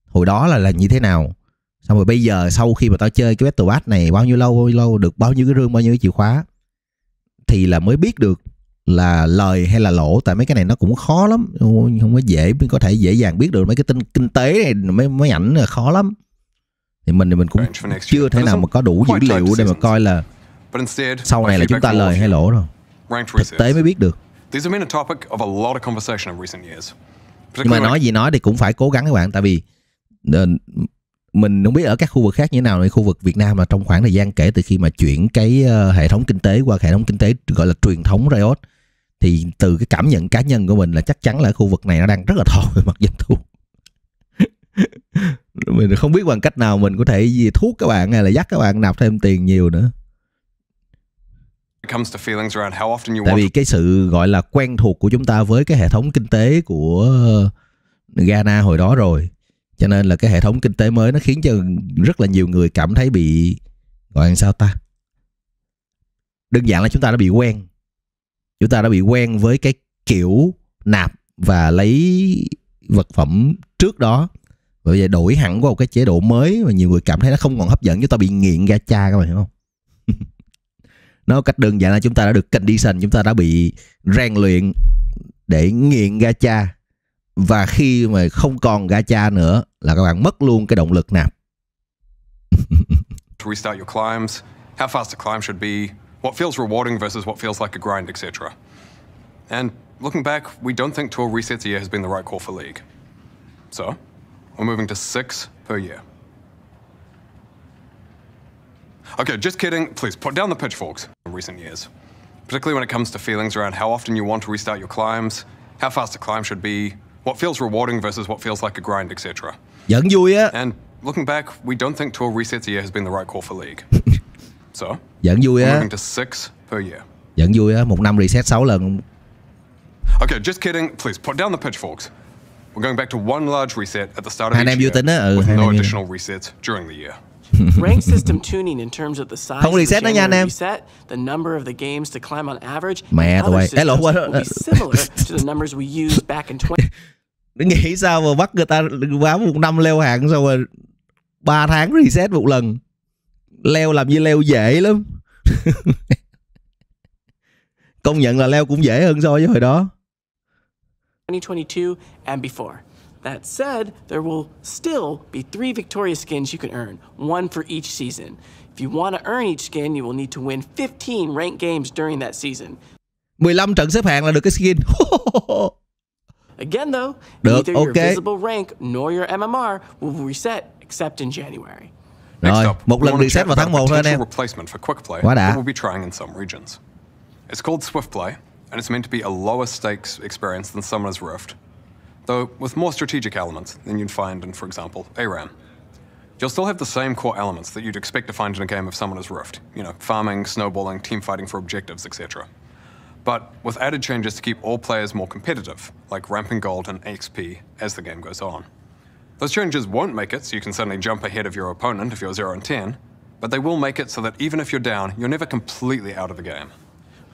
hồi đó là là như thế nào xong rồi bây giờ sau khi mà tao chơi cái battle pass này bao nhiêu lâu bao nhiêu lâu được bao nhiêu cái rương bao nhiêu cái chìa khóa thì là mới biết được là lời hay là lỗ tại mấy cái này nó cũng khó lắm không có dễ có thể dễ dàng biết được mấy cái tin kinh tế này mấy mấy ảnh là khó lắm thì mình thì mình cũng chưa thể nào mà có đủ dữ liệu để mà coi là sau này là chúng ta lời hay lỗ rồi thực tế mới biết được These have been a topic of a lot of conversation in recent years. Nhưng mà nói gì nói thì cũng phải cố gắng các bạn tại vì ờ, mình không biết ở các khu vực khác như thế nào khu vực Việt Nam là trong khoảng thời gian kể từ khi mà chuyển cái ờ, hệ thống kinh tế qua hệ thống kinh tế gọi là truyền thống riot thì từ cái cảm nhận cá nhân của mình là chắc chắn là khu vực này nó đang rất là thò về mặt doanh thu mình không biết bằng cách nào mình có thể gì thuốc các bạn hay là dắt các bạn nạp thêm tiền nhiều nữa tại vì cái sự gọi là quen thuộc của chúng ta với cái hệ thống kinh tế của Ghana hồi đó rồi cho nên là cái hệ thống kinh tế mới nó khiến cho rất là nhiều người cảm thấy bị gọi là sao ta đơn giản là chúng ta đã bị quen chúng ta đã bị quen với cái kiểu nạp và lấy vật phẩm trước đó bởi vậy đổi hẳn qua một cái chế độ mới mà nhiều người cảm thấy nó không còn hấp dẫn chúng ta bị nghiện cha các bạn hiểu không nó cách đơn giản là chúng ta đã được condition chúng ta đã bị rèn luyện để nghiện gacha và khi mà không còn gacha nữa là các bạn mất luôn cái động lực nạp restart your climbs how fast a climb should be what feels rewarding versus what feels like a grind etc and looking back we don't think 12 resets a year has been the right call for league so we're moving to six per year Okay, just kidding. Please put down the pitchforks in recent years, particularly when it comes to feelings around how often you want to restart your climbs, how fast a climb should be, what feels rewarding versus what feels like a grind, etc. And looking back, we don't think tour resets a year has been the right call for League. so, Dẫn vui á. moving to six per year. Dẫn vui á, một năm reset sáu lần. Okay, just kidding. Please put down the pitchforks. We're going back to one large reset at the start of Hai anh year, with no additional resets during the year. Không reset nó nha anh em Mẹ tụi bay used back in 20. nghĩ sao mà bắt người ta quá một năm leo hạng Sao rồi ba tháng reset một lần Leo làm như leo dễ lắm Công nhận là leo cũng dễ hơn so với hồi đó 2022 and before That said, there will still be three Victoria skins you can earn, one for each season. If you want to earn each skin, you will need to win 15 ranked games during that season. 15 trận xếp hạng là được cái skin. Again though, được, neither okay. your visible rank nor your MMR will reset except in January. Rồi, một lần reset vào tháng 1 thôi anh em. Quá đã. We'll be trying in some regions. It's called Swift Play and it's meant to be a lower stakes experience than Summoner's Rift though with more strategic elements than you'd find in, for example, ARAM. You'll still have the same core elements that you'd expect to find in a game of Summoner's Rift, you know, farming, snowballing, teamfighting for objectives, etc. But with added changes to keep all players more competitive, like ramping gold and XP as the game goes on. Those changes won't make it so you can suddenly jump ahead of your opponent if you're 0 and 10, but they will make it so that even if you're down, you're never completely out of the game.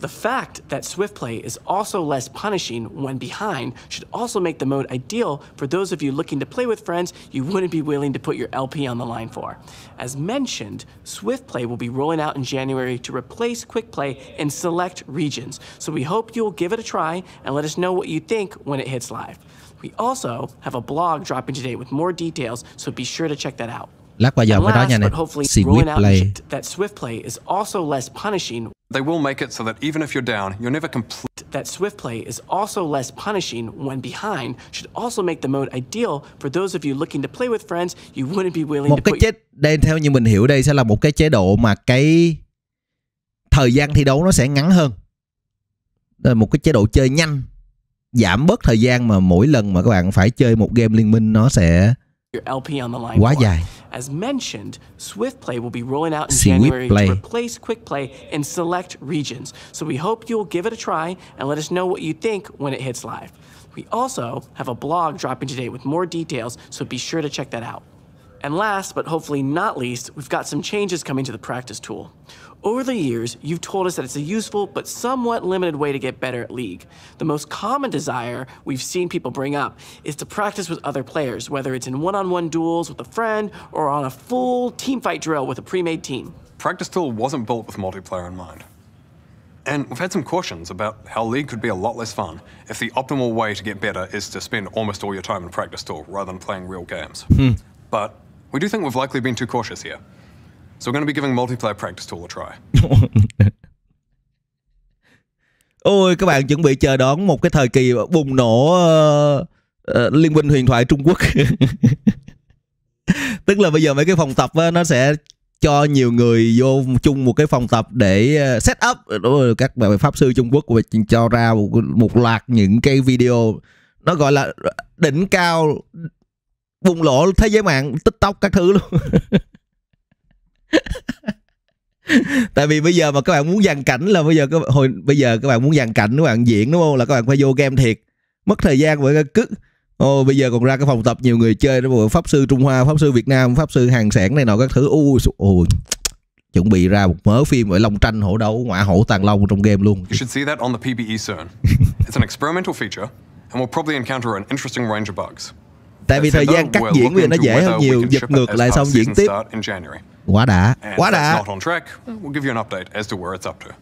The fact that swift play is also less punishing when behind should also make the mode ideal for those of you looking to play with friends you wouldn't be willing to put your LP on the line for. As mentioned, swift play will be rolling out in January to replace quick play in select regions, so we hope you'll give it a try and let us know what you think when it hits live. We also have a blog dropping today with more details, so be sure to check that out. Lát qua giờ mới nói nha That swift play is also less punishing They will make it so that even if you're down, you're never complete. That swift play is also less punishing when behind should also make the mode ideal for those of you looking to play with friends you wouldn't be willing một to cái chết đây theo như mình hiểu đây sẽ là một cái chế độ mà cái thời gian thi đấu nó sẽ ngắn hơn đây là một cái chế độ chơi nhanh giảm bớt thời gian mà mỗi lần mà các bạn phải chơi một game liên minh nó sẽ quá dài As mentioned, Swift Play will be rolling out in January to replace Quick Play in select regions. So we hope you'll give it a try and let us know what you think when it hits live. We also have a blog dropping today with more details, so be sure to check that out. And last, but hopefully not least, we've got some changes coming to the practice tool. Over the years, you've told us that it's a useful but somewhat limited way to get better at League. The most common desire we've seen people bring up is to practice with other players, whether it's in one-on-one -on -one duels with a friend or on a full teamfight drill with a pre-made team. Practice Tool wasn't built with multiplayer in mind. And we've had some cautions about how League could be a lot less fun if the optimal way to get better is to spend almost all your time in Practice Tool rather than playing real games. Hmm. But we do think we've likely been too cautious here. So we're going to be giving multiplayer practice tool a try. Ôi các bạn chuẩn bị chờ đón một cái thời kỳ bùng nổ uh, liên minh huyền thoại Trung Quốc. Tức là bây giờ mấy cái phòng tập á, nó sẽ cho nhiều người vô chung một cái phòng tập để ờ, set up rồi các bạn pháp sư Trung Quốc và cho ra một, một loạt những cái video nó gọi là đỉnh cao bùng lộ thế giới mạng tiktok các thứ luôn tại vì bây giờ mà các bạn muốn dàn cảnh là bây giờ các bạn, hồi bây giờ các bạn muốn dàn cảnh các bạn diễn đúng không là các bạn phải vô game thiệt mất thời gian với cứ ô bây giờ còn ra cái phòng tập nhiều người chơi đó pháp sư trung hoa pháp sư việt nam pháp sư hàng sản này nọ các thứ u chuẩn bị ra một mớ phim ở long tranh hổ đấu ngoại hổ tàng long trong game luôn you should see that on the PBE soon it's an experimental feature and we'll probably encounter an interesting range of bugs tại vì thời gian cắt diễn vì nó dễ hơn nhiều giật ngược lại xong diễn tiếp What up? What up? Not on track. We'll give you an update as to where it's up to.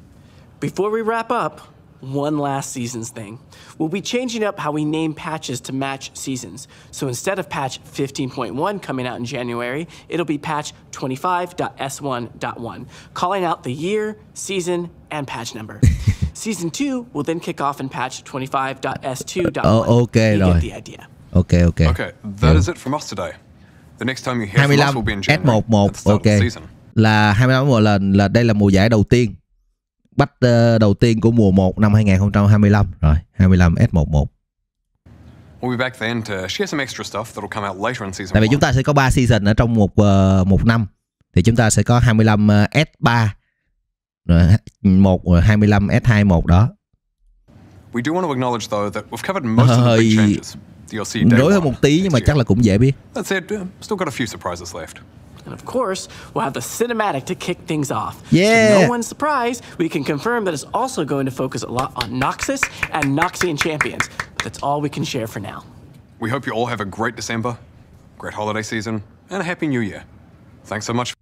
Before we wrap up, one last seasons thing. We'll be changing up how we name patches to match seasons. So instead of patch 15.1 coming out in January, it'll be patch 25.s1.1, calling out the year, season, and patch number. season 2 will then kick off in patch 25.s2.1. Oh, okay, you get the idea. Okay, okay. Okay, that yeah. is it from us today. 25 S11 ok là 25 S1 là là đây là mùa giải đầu tiên bách uh, ờ, đầu tiên của mùa 1 năm 2025 rồi 25 S11 Tại vì chúng ta sẽ có 3 season ở trong một uh, một năm thì chúng ta sẽ có 25 uh, S3 rồi một 25 S21 đó. We do want to acknowledge though that we've covered most of the big changes. Rối hơn một tí nhưng mà chắc là cũng dễ biết. And of course, we'll have the cinematic to kick things off. Yeah. To no one's surprise, we can confirm that it's also going to focus a lot on Noxus and Noxian champions. But that's all we can share for now. We hope you all have a great December, great holiday season, and a happy new year. Thanks so much.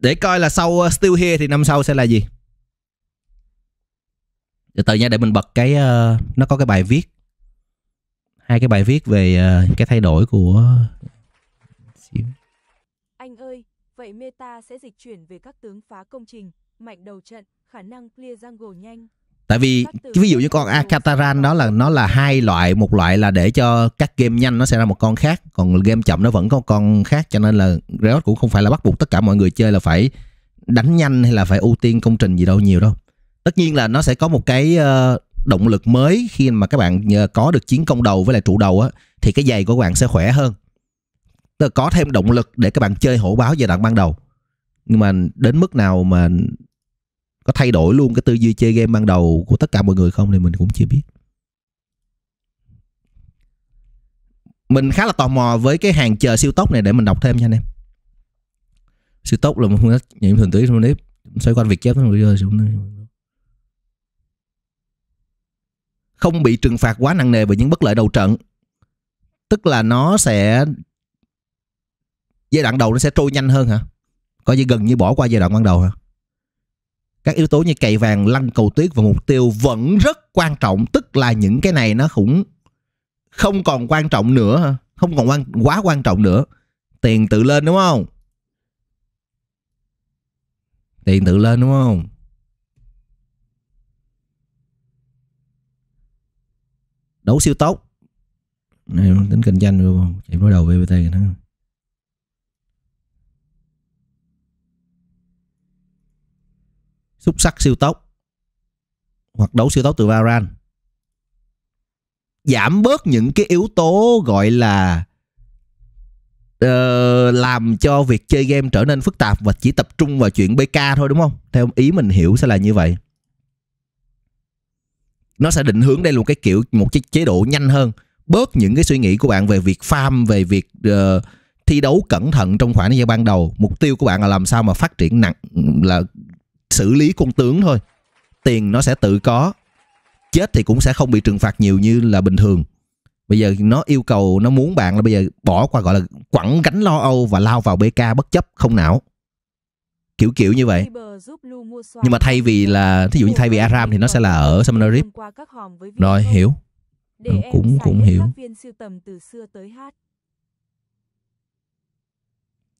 Để coi là sau uh, Still Here thì năm sau sẽ là gì. Từ từ nha để mình bật cái uh, nó có cái bài viết hai cái bài viết về ờ, cái thay đổi của anh ơi vậy meta sẽ dịch chuyển về các tướng phá công trình mạnh đầu trận khả năng clear jungle nhanh tại vì ví dụ như con Akataran đó là nó là hai loại một loại là để cho các game nhanh nó sẽ ra một con khác còn game chậm nó vẫn có con khác cho nên là Riot cũng không phải là bắt buộc tất cả mọi người chơi là phải đánh nhanh hay là phải ưu tiên công trình gì đâu nhiều đâu tất nhiên là nó sẽ có một cái uh, động lực mới khi mà các bạn có được chiến công đầu với lại trụ đầu á, thì cái giày của các bạn sẽ khỏe hơn tức là có thêm động lực để các bạn chơi hổ báo giai đoạn ban đầu nhưng mà đến mức nào mà có thay đổi luôn cái tư duy chơi game ban đầu của tất cả mọi người không thì mình cũng chưa biết mình khá là tò mò với cái hàng chờ siêu tốc này để mình đọc thêm nha anh em siêu tốc là một phương thức nhiệm thường tử trong clip xoay quanh việc chép nó rồi không bị trừng phạt quá nặng nề về những bất lợi đầu trận tức là nó sẽ giai đoạn đầu nó sẽ trôi nhanh hơn hả coi như gần như bỏ qua giai đoạn ban đầu hả các yếu tố như cày vàng lăn cầu tuyết và mục tiêu vẫn rất quan trọng tức là những cái này nó cũng không còn quan trọng nữa hả? không còn quan quá quan trọng nữa tiền tự lên đúng không tiền tự lên đúng không đấu siêu tốt này tính kinh doanh rồi chạy đối đầu VPT nữa xúc sắc siêu tốc hoặc đấu siêu tốc từ Varan giảm bớt những cái yếu tố gọi là uh, làm cho việc chơi game trở nên phức tạp và chỉ tập trung vào chuyện BK thôi đúng không? Theo ý mình hiểu sẽ là như vậy nó sẽ định hướng đây luôn cái kiểu một cái chế độ nhanh hơn bớt những cái suy nghĩ của bạn về việc farm về việc uh, thi đấu cẩn thận trong khoảng thời gian ban đầu mục tiêu của bạn là làm sao mà phát triển nặng là xử lý con tướng thôi tiền nó sẽ tự có chết thì cũng sẽ không bị trừng phạt nhiều như là bình thường bây giờ nó yêu cầu nó muốn bạn là bây giờ bỏ qua gọi là quẳng gánh lo âu và lao vào bk bất chấp không não kiểu kiểu như vậy nhưng mà thay vì là thí dụ như thay vì Aram thì nó sẽ là ở Summoner rồi hiểu ừ, cũng cũng hiểu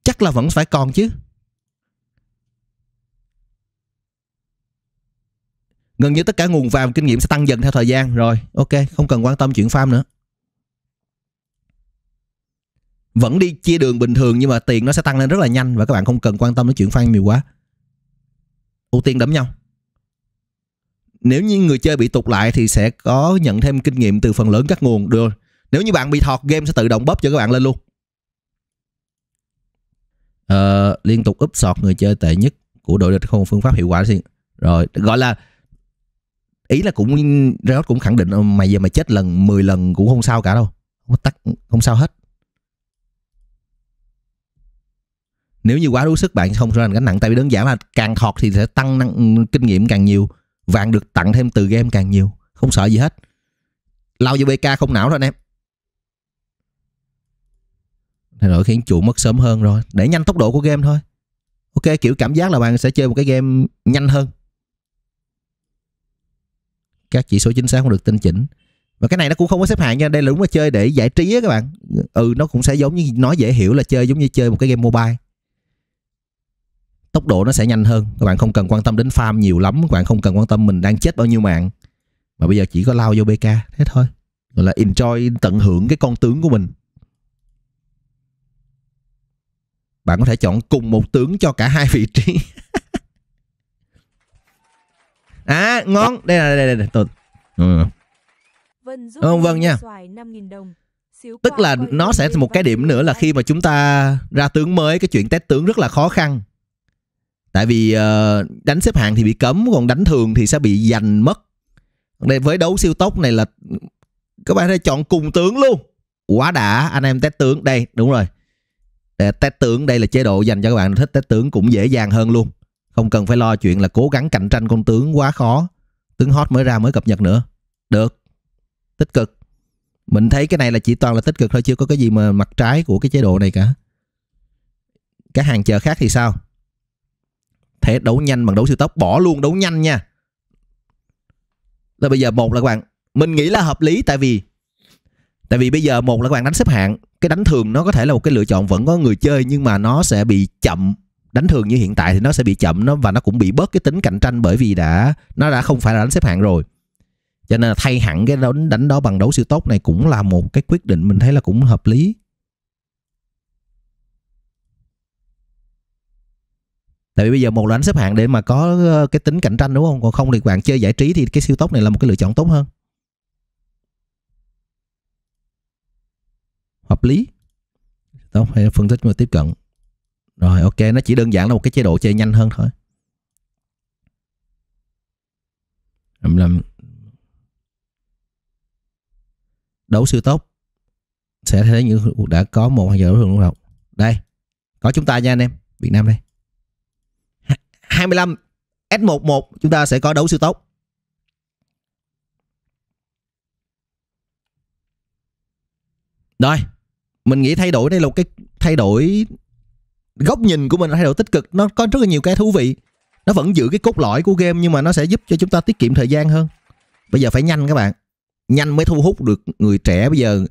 chắc là vẫn phải còn chứ gần như tất cả nguồn vàng kinh nghiệm sẽ tăng dần theo thời gian rồi ok không cần quan tâm chuyện farm nữa vẫn đi chia đường bình thường nhưng mà tiền nó sẽ tăng lên rất là nhanh và các bạn không cần quan tâm đến chuyện fan nhiều quá ưu tiên đấm nhau nếu như người chơi bị tụt lại thì sẽ có nhận thêm kinh nghiệm từ phần lớn các nguồn được nếu như bạn bị thọt game sẽ tự động bóp cho các bạn lên luôn ờ, liên tục úp sọt người chơi tệ nhất của đội địch không phương pháp hiệu quả gì rồi gọi là ý là cũng Riot cũng khẳng định ờ, mày giờ mày chết lần 10 lần cũng không sao cả đâu không tắt không sao hết nếu như quá đuối sức bạn không trở thành gánh nặng tại vì đơn giản là càng thọt thì sẽ tăng năng, ừ, kinh nghiệm càng nhiều vàng được tặng thêm từ game càng nhiều không sợ gì hết lao vô bk không não rồi anh em thay đổi khiến chuột mất sớm hơn rồi để nhanh tốc độ của game thôi ok kiểu cảm giác là bạn sẽ chơi một cái game nhanh hơn các chỉ số chính xác không được tinh chỉnh và cái này nó cũng không có xếp hạng nha đây là đúng là chơi để giải trí á các bạn ừ nó cũng sẽ giống như nói dễ hiểu là chơi giống như chơi một cái game mobile tốc độ nó sẽ nhanh hơn các bạn không cần quan tâm đến farm nhiều lắm các bạn không cần quan tâm mình đang chết bao nhiêu mạng mà bây giờ chỉ có lao vô bk thế thôi gọi là enjoy tận hưởng cái con tướng của mình bạn có thể chọn cùng một tướng cho cả hai vị trí à ngon đây là đây là đây. tôi ừ. vâng nha tức là nó sẽ một cái điểm nữa là khi mà chúng ta ra tướng mới cái chuyện test tướng rất là khó khăn tại vì ờ, đánh xếp hạng thì bị cấm còn đánh thường thì sẽ bị giành mất đây với đấu siêu tốc này là các bạn đã chọn cùng tướng luôn quá đã anh em test tướng đây đúng rồi để test tướng đây là chế độ dành cho các bạn thích test tướng cũng dễ dàng hơn luôn không cần phải lo chuyện là cố gắng cạnh tranh con tướng quá khó tướng hot mới ra mới cập nhật nữa được tích cực mình thấy cái này là chỉ toàn là tích cực thôi chưa có cái gì mà mặt trái của cái chế độ này cả các hàng chờ khác thì sao thể đấu nhanh bằng đấu siêu tốc bỏ luôn đấu nhanh nha là bây giờ một là các bạn mình nghĩ là hợp lý tại vì tại vì bây giờ một là các bạn đánh xếp hạng cái đánh thường nó có thể là một cái lựa chọn vẫn có người chơi nhưng mà nó sẽ bị chậm đánh thường như hiện tại thì nó sẽ bị chậm nó và nó cũng bị bớt cái tính cạnh tranh bởi vì đã nó đã không phải là đánh xếp hạng rồi cho nên là thay hẳn cái đánh đánh đó bằng đấu siêu tốc này cũng là một cái quyết định mình thấy là cũng hợp lý tại vì bây giờ một là anh xếp hạng để mà có ờ, cái tính cạnh tranh đúng không còn không thì bạn chơi giải trí thì cái siêu tốc này là một cái lựa chọn tốt hơn hợp lý tốt hay phân tích và tiếp cận rồi ok nó chỉ đơn giản là một cái chế độ chơi nhanh hơn thôi làm làm đấu siêu tốc sẽ thấy những đã có một hàng giờ đấu thường luôn đâu đây có chúng ta nha anh em việt nam đây 25 S11 chúng ta sẽ có đấu siêu tốc. Rồi, mình nghĩ thay đổi đây là một cái thay đổi góc nhìn của mình thay đổi tích cực nó có rất là nhiều cái thú vị nó vẫn giữ cái cốt lõi của game nhưng mà nó sẽ giúp cho chúng ta tiết kiệm thời gian hơn bây giờ phải nhanh các bạn nhanh mới thu hút được người trẻ bây giờ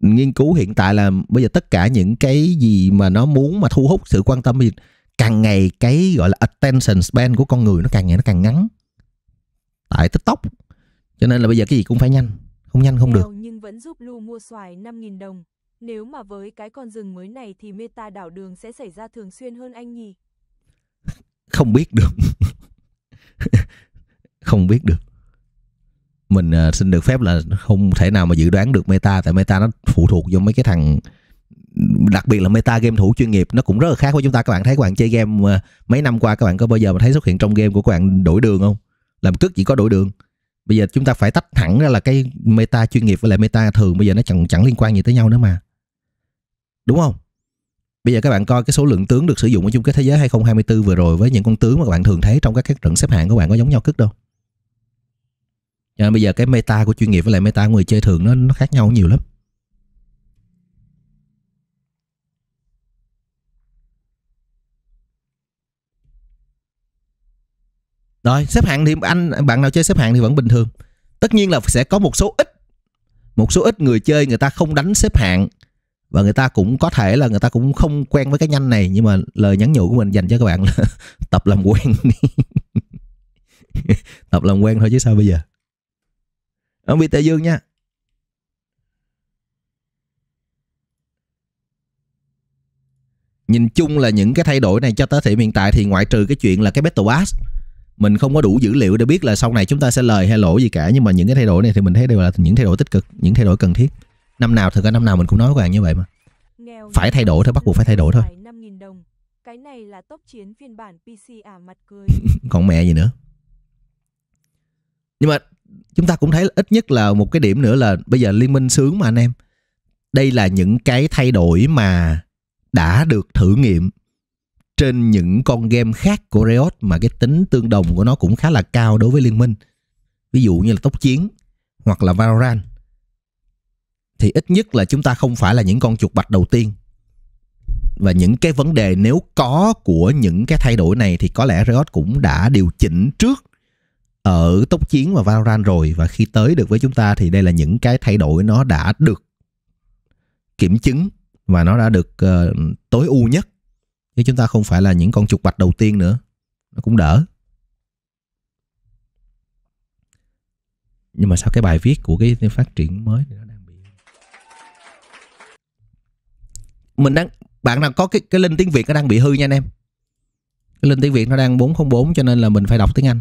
nghiên cứu hiện tại là bây giờ tất cả những cái gì mà nó muốn mà thu hút sự quan tâm thì càng ngày cái gọi là attention span của con người nó càng ngày nó càng ngắn tại tiktok cho nên là bây giờ cái gì cũng phải nhanh không nhanh không được nhưng vẫn giúp lu mua xoài 5.000 đồng nếu mà với cái con rừng mới này thì meta đảo đường sẽ xảy ra thường xuyên hơn anh nhỉ không biết được không biết được mình à, xin được phép là không thể nào mà dự đoán được meta tại meta nó phụ thuộc vô mấy cái thằng đặc biệt là meta game thủ chuyên nghiệp nó cũng rất là khác với chúng ta các bạn thấy các bạn chơi game ờ, mấy năm qua các bạn có bao giờ mà thấy xuất hiện trong game của các bạn đổi đường không làm cước chỉ có đổi đường bây giờ chúng ta phải tách hẳn ra là cái meta chuyên nghiệp với lại meta thường bây giờ nó chẳng chẳng liên quan gì tới nhau nữa mà đúng không bây giờ các bạn coi cái số lượng tướng được sử dụng ở chung kết thế giới 2024 vừa rồi với những con tướng mà các bạn thường thấy trong các các trận xếp hạng của bạn có giống nhau cức đâu bây giờ cái meta của chuyên nghiệp với lại meta của người chơi thường nó nó khác nhau nhiều lắm rồi xếp hạng thì anh bạn nào chơi xếp hạng thì vẫn bình thường tất nhiên là sẽ có một số ít một số ít người chơi người ta không đánh xếp hạng và người ta cũng có thể là người ta cũng không quen với cái nhanh này nhưng mà lời nhắn nhủ của mình dành cho các bạn là tập làm quen đi tập làm quen thôi chứ sao bây giờ ông bị tệ dương nha nhìn chung là những cái thay đổi này cho tới thời hiện tại thì ngoại trừ cái chuyện là cái battle pass mình không có đủ dữ liệu để biết là sau này chúng ta sẽ lời hay lỗ gì cả nhưng mà những cái thay đổi này thì mình thấy đều là những thay đổi tích cực những thay đổi cần thiết năm nào thực ra năm nào mình cũng nói với bạn như vậy mà phải thay đổi thôi bắt buộc phải thay đổi thôi cái này là tốc chiến phiên bản PC à mặt cười còn mẹ gì nữa nhưng mà chúng ta cũng thấy ít nhất là một cái điểm nữa là bây giờ liên minh sướng mà anh em đây là những cái thay đổi mà đã được thử nghiệm trên những con game khác của Riot mà cái tính tương đồng của nó cũng khá là cao đối với liên minh. Ví dụ như là tốc chiến hoặc là Valorant. Thì ít nhất là chúng ta không phải là những con chuột bạch đầu tiên. Và những cái vấn đề nếu có của những cái thay đổi này thì có lẽ Riot cũng đã điều chỉnh trước ở tốc chiến và Valorant rồi và khi tới được với chúng ta thì đây là những cái thay đổi nó đã được kiểm chứng và nó đã được uh, tối ưu nhất chứ chúng ta không phải là những con chuột bạch đầu tiên nữa nó cũng đỡ nhưng mà sao cái bài viết của cái phát triển mới này nó đang bị mình đang bạn nào có cái cái link tiếng việt nó đang bị hư nha anh em cái link tiếng việt nó đang 404 cho nên là mình phải đọc tiếng anh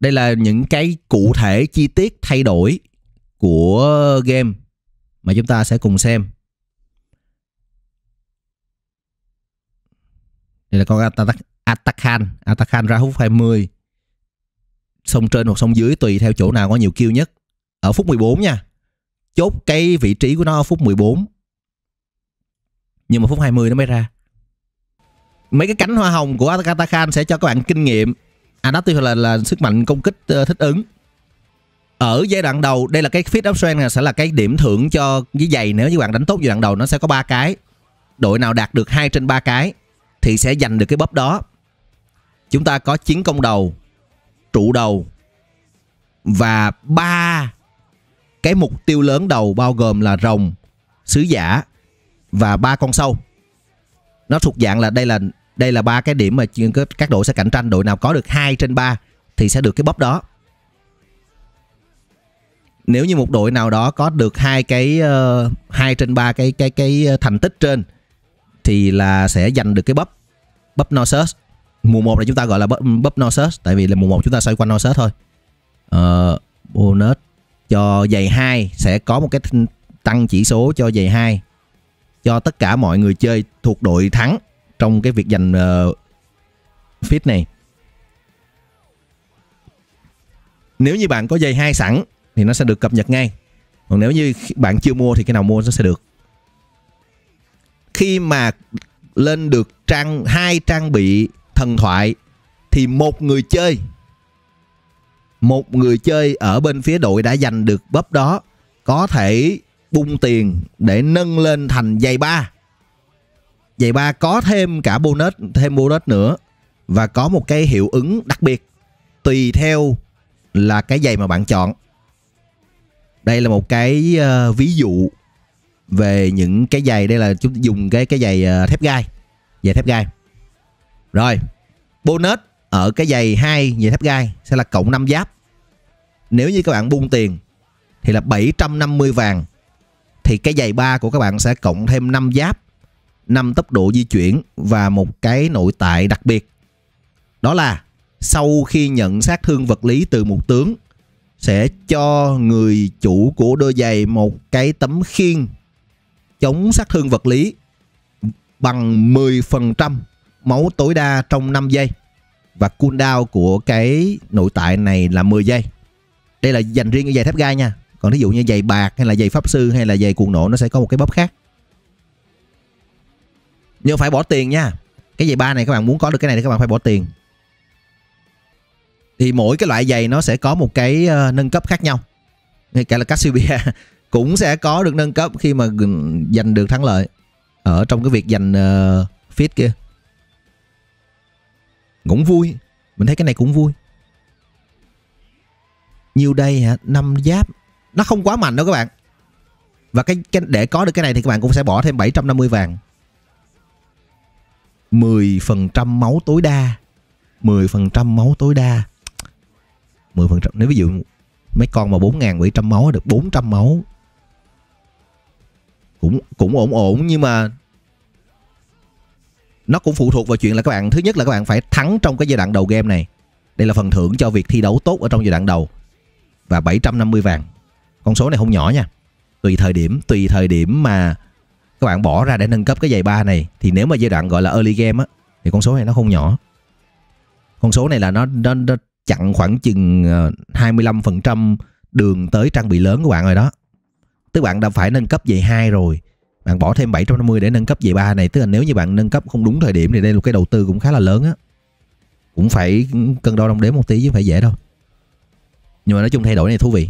đây là những cái cụ thể chi tiết thay đổi của game mà chúng ta sẽ cùng xem Đây là con Atakan, Atakan ra hút 20. Sông trên hoặc sông dưới tùy theo chỗ nào có nhiều kêu nhất. Ở phút 14 nha. Chốt cái vị trí của nó ở phút 14. Nhưng mà phút 20 nó mới ra. Mấy cái cánh hoa hồng của Atakan sẽ cho các bạn kinh nghiệm. Adaptive là, là sức mạnh công kích uh, thích ứng ở giai đoạn đầu đây là cái fit up option này sẽ là cái điểm thưởng cho cái giày nếu như bạn đánh tốt giai đoạn đầu nó sẽ có ba cái đội nào đạt được hai trên ba cái thì sẽ giành được cái bóp đó. Chúng ta có chiến công đầu, trụ đầu và ba cái mục tiêu lớn đầu bao gồm là rồng, sứ giả và ba con sâu. Nó thuộc dạng là đây là đây là ba cái điểm mà các đội sẽ cạnh tranh, đội nào có được 2 trên 3 thì sẽ được cái bóp đó. Nếu như một đội nào đó có được hai cái ờ, hai uh, trên ba cái cái cái ờ, thành tích trên thì là sẽ giành được cái bắp bắp Nosus mùa 1 là chúng ta gọi là bắp, bắp Nosus tại vì là mùa 1 chúng ta xoay quanh Nosus thôi uh, bonus cho giày 2 sẽ có một cái tăng chỉ số cho giày 2 cho tất cả mọi người chơi thuộc đội thắng trong cái việc giành uh, ờ, fit này nếu như bạn có giày 2 sẵn thì nó sẽ được cập nhật ngay còn nếu như bạn chưa mua thì cái nào mua nó sẽ được khi mà lên được trang hai trang bị thần thoại thì một người chơi một người chơi ở bên phía đội đã giành được bóp đó có thể bung tiền để nâng lên thành giày ba giày ba có thêm cả bonus thêm bonus nữa và có một cái hiệu ứng đặc biệt tùy theo là cái giày mà bạn chọn đây là một cái uh, ví dụ về những cái giày đây là chúng dùng cái cái giày ờ, thép gai giày thép gai rồi bonus ở cái giày hai giày thép gai sẽ là cộng 5 giáp nếu như các bạn buông tiền thì là 750 vàng thì cái giày 3 của các bạn sẽ cộng thêm 5 giáp 5 tốc độ di chuyển và một cái nội tại đặc biệt đó là sau khi nhận sát thương vật lý từ một tướng sẽ cho người chủ của đôi giày một cái tấm khiên chống sát thương vật lý bằng 10% máu tối đa trong 5 giây và cooldown của cái nội tại này là 10 giây. Đây là dành riêng cho giày thép gai nha. Còn ví dụ như giày bạc hay là giày pháp sư hay là giày cuồng nộ nó sẽ có một cái bóp khác. Nhưng phải bỏ tiền nha. Cái giày ba này các bạn muốn có được cái này thì các bạn phải bỏ tiền. Thì mỗi cái loại giày nó sẽ có một cái ờ, nâng cấp khác nhau. Ngay cả là Cassiopeia cũng sẽ có được nâng cấp khi mà giành được thắng lợi ở trong cái việc giành uh, feed kia cũng vui mình thấy cái này cũng vui nhiêu đây hả năm giáp nó không quá mạnh đâu các bạn và cái, cái để có được cái này thì các bạn cũng sẽ bỏ thêm 750 vàng 10% máu tối đa 10% máu tối đa 10% nếu ví dụ mấy con mà 4.700 máu được 400 máu cũng cũng ổn ổn nhưng mà nó cũng phụ thuộc vào chuyện là các bạn thứ nhất là các bạn phải thắng trong cái giai đoạn đầu game này đây là phần thưởng cho việc thi đấu tốt ở trong giai đoạn đầu và 750 vàng con số này không nhỏ nha tùy thời điểm tùy thời điểm mà các bạn bỏ ra để nâng cấp cái giày ba này thì nếu mà giai đoạn gọi là early game á thì con số này nó không nhỏ con số này là nó nó, nó chặn khoảng chừng 25% ờ, đường tới trang bị lớn của bạn rồi đó tức bạn đã phải nâng cấp về 2 rồi bạn bỏ thêm 750 để nâng cấp về 3 này tức là nếu như bạn nâng cấp không đúng thời điểm thì đây là cái đầu tư cũng khá là lớn á cũng phải cân đo đong đếm một tí chứ không phải dễ đâu nhưng mà nói chung thay đổi này thú vị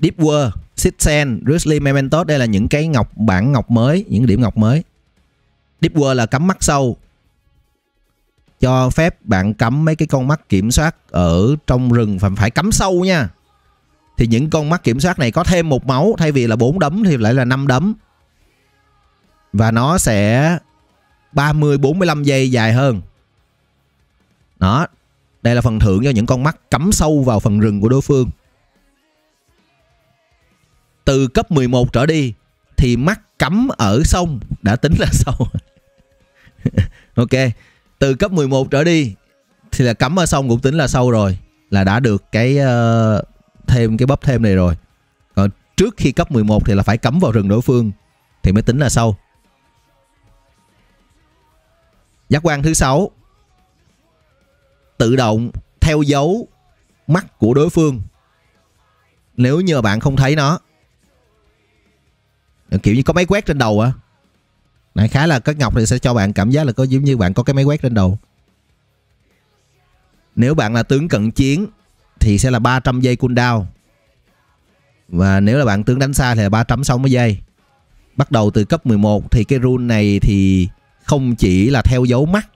Deep World, sen Grizzly Mementos đây là những cái ngọc bản ngọc mới, những điểm ngọc mới. Deep World là cắm mắt sâu. Cho phép bạn cắm mấy cái con mắt kiểm soát ở trong rừng phải phải cắm sâu nha thì những con mắt kiểm soát này có thêm một máu thay vì là 4 đấm thì lại là 5 đấm. Và nó sẽ 30 45 giây dài hơn. Đó, đây là phần thưởng cho những con mắt cắm sâu vào phần rừng của đối phương. Từ cấp 11 trở đi thì mắt cắm ở sông đã tính là sâu. ok, từ cấp 11 trở đi thì là cắm ở sông cũng tính là sâu rồi, là đã được cái uh, thêm cái bóp thêm này rồi còn trước khi cấp 11 thì là phải cấm vào rừng đối phương thì mới tính là sâu giác quan thứ sáu tự động theo dấu mắt của đối phương nếu như bạn không thấy nó kiểu như có máy quét trên đầu á Này khá là các ngọc thì sẽ cho bạn cảm giác là có giống như bạn có cái máy quét trên đầu nếu bạn là tướng cận chiến thì sẽ là 300 giây cooldown và nếu là bạn tướng đánh xa thì là 360 giây bắt đầu từ cấp 11 thì cái rune này thì không chỉ là theo dấu mắt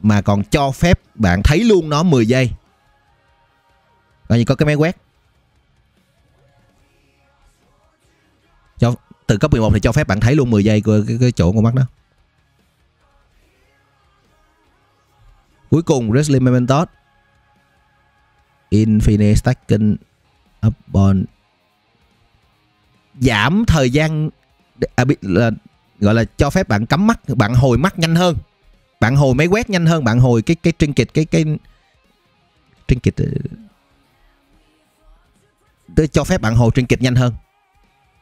mà còn cho phép bạn thấy luôn nó 10 giây coi như có cái máy quét cho từ cấp 11 thì cho phép bạn thấy luôn 10 giây của cái, cái chỗ của mắt đó cuối cùng Wrestling Mementos Infinite Stacking Upon giảm thời gian à, là, gọi là cho phép bạn cắm mắt bạn hồi mắt nhanh hơn bạn hồi máy quét nhanh hơn bạn hồi cái cái trinh kịch cái cái trinh kịch ờ, cho phép bạn hồi trinh kịch nhanh hơn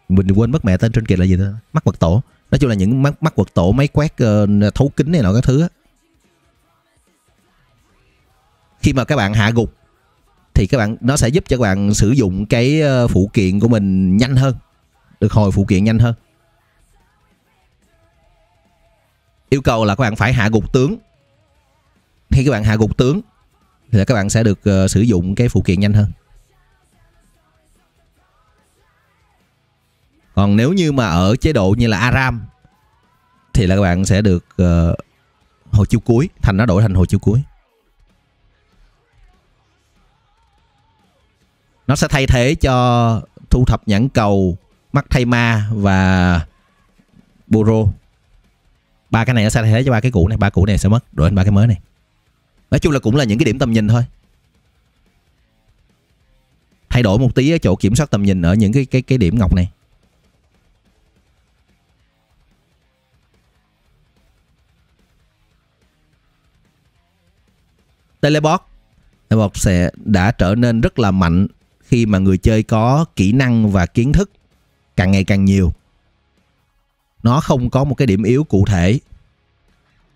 mình quên mất mẹ tên trinh kịch là gì nữa mắt vật tổ nói chung là những mắt mắt vật tổ máy quét uh, thấu kính này nọ các thứ khi mà các bạn hạ gục thì các bạn nó sẽ giúp cho các bạn sử dụng cái ờ, phụ kiện của mình nhanh hơn được hồi phụ kiện nhanh hơn yêu cầu là các bạn phải hạ gục tướng khi các bạn hạ gục tướng thì các bạn sẽ được ờ, sử dụng cái phụ kiện nhanh hơn còn nếu như mà ở chế độ như là aram thì là các bạn sẽ được uh, ờ, hồi chiêu cuối thành nó đổi thành hồi chiêu cuối nó sẽ thay thế cho thu thập nhãn cầu mắt thay ma và buro ba cái này nó sẽ thay thế cho ba cái cũ này ba cũ này sẽ mất đổi ba cái mới này nói chung là cũng là những cái điểm tầm nhìn thôi thay đổi một tí ở chỗ kiểm soát tầm nhìn ở những cái cái cái điểm ngọc này teleport teleport sẽ đã trở nên rất là mạnh khi mà người chơi có kỹ năng và kiến thức càng ngày càng nhiều. Nó không có một cái điểm yếu cụ thể.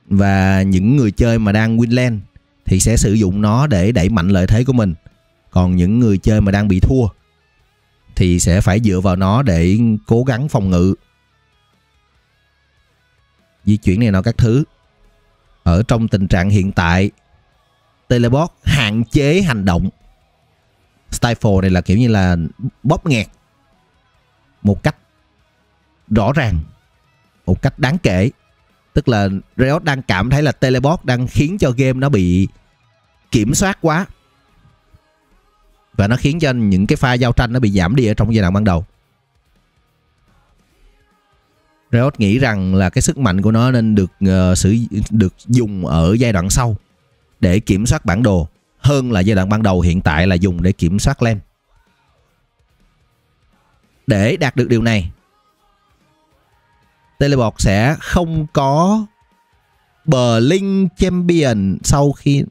Và những người chơi mà đang Winland thì sẽ sử dụng nó để đẩy mạnh lợi thế của mình. Còn những người chơi mà đang bị thua thì sẽ phải dựa vào nó để cố gắng phòng ngự. Di chuyển này nọ các thứ. Ở trong tình trạng hiện tại, Teleport hạn chế hành động stifle này là kiểu như là bóp nghẹt một cách rõ ràng một cách đáng kể tức là Riot đang cảm thấy là teleport đang khiến cho game nó bị kiểm soát quá và nó khiến cho những cái pha giao tranh nó bị giảm đi ở trong giai đoạn ban đầu Riot nghĩ rằng là cái sức mạnh của nó nên được uh, sử được dùng ở giai đoạn sau để kiểm soát bản đồ hơn là giai đoạn ban đầu hiện tại là dùng để kiểm soát lem. Để đạt được điều này, Telebot sẽ không có Berlin Champion sau khi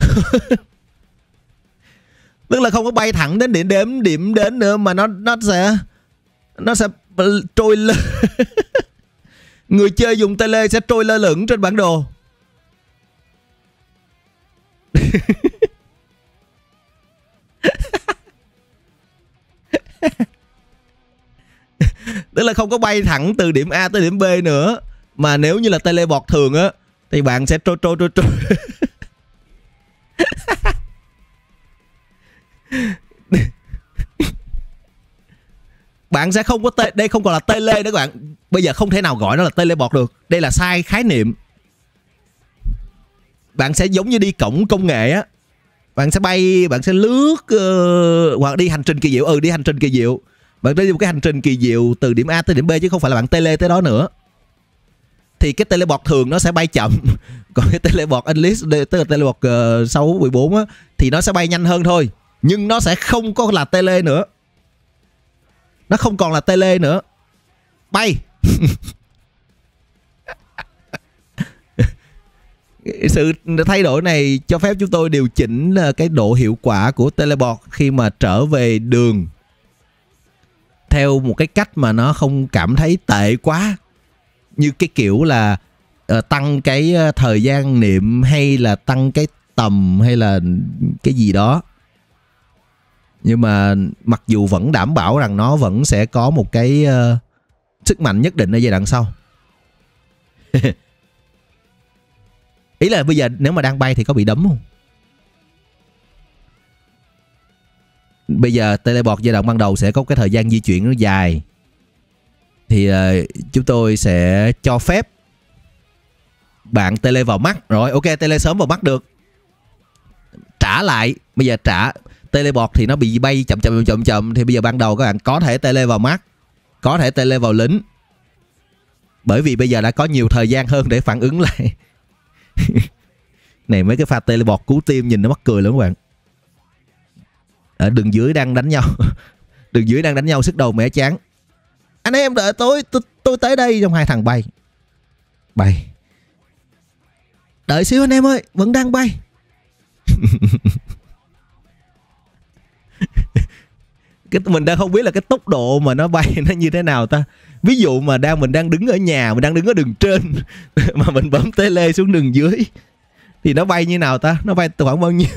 Tức là không có bay thẳng đến điểm đến điểm đến nữa mà nó nó sẽ nó sẽ trôi lên Người chơi dùng tele sẽ trôi lơ lửng trên bản đồ Tức là không có bay thẳng từ điểm A tới điểm B nữa Mà nếu như là bọt thường á Thì bạn sẽ trôi trôi trôi trôi bạn sẽ không có tê đây không còn là lê nữa các bạn Bây giờ không thể nào gọi nó là teleport được Đây là sai khái niệm Bạn sẽ giống như đi cổng công nghệ á Bạn sẽ bay, bạn sẽ lướt uh, Hoặc đi hành trình kỳ diệu Ừ đi hành trình kỳ diệu Bạn đi một cái hành trình kỳ diệu từ điểm A tới điểm B Chứ không phải là bạn tele tới đó nữa thì cái teleport thường nó sẽ bay chậm còn cái teleport enlist tức là teleport uh, 614 á thì nó sẽ bay nhanh hơn thôi nhưng nó sẽ không có là tele nữa nó không còn là tele nữa bay sự thay đổi này cho phép chúng tôi điều chỉnh cái độ hiệu quả của teleport khi mà trở về đường theo một cái cách mà nó không cảm thấy tệ quá như cái kiểu là ờ, tăng cái ờ, thời gian niệm hay là tăng cái tầm hay là cái gì đó nhưng mà mặc dù vẫn đảm bảo rằng nó vẫn sẽ có một cái uh, sức mạnh nhất định ở giai đoạn sau ý là bây giờ nếu mà đang bay thì có bị đấm không bây giờ teleport giai đoạn ban đầu sẽ có cái thời gian di chuyển nó dài thì uh, chúng tôi sẽ cho phép bạn tele vào mắt rồi ok tele sớm vào mắt được trả lại bây giờ trả teleport thì nó bị bay chậm chậm chậm chậm thì bây giờ ban đầu các bạn có thể tele vào mắt có thể tele vào lính bởi vì bây giờ đã có nhiều thời gian hơn để phản ứng lại này mấy cái pha tele bọt cứu tim nhìn nó mắc cười lắm các bạn ở đường dưới đang đánh nhau đường dưới đang đánh nhau sức đầu mẻ chán anh em đợi tôi tôi, tôi tới đây trong hai thằng bay bay đợi xíu anh em ơi vẫn đang bay cái mình đang không biết là cái tốc độ mà nó bay nó như thế nào ta ví dụ mà đang mình đang đứng ở nhà mình đang đứng ở đường trên mà mình bấm lê xuống đường dưới thì nó bay như nào ta nó bay khoảng bao nhiêu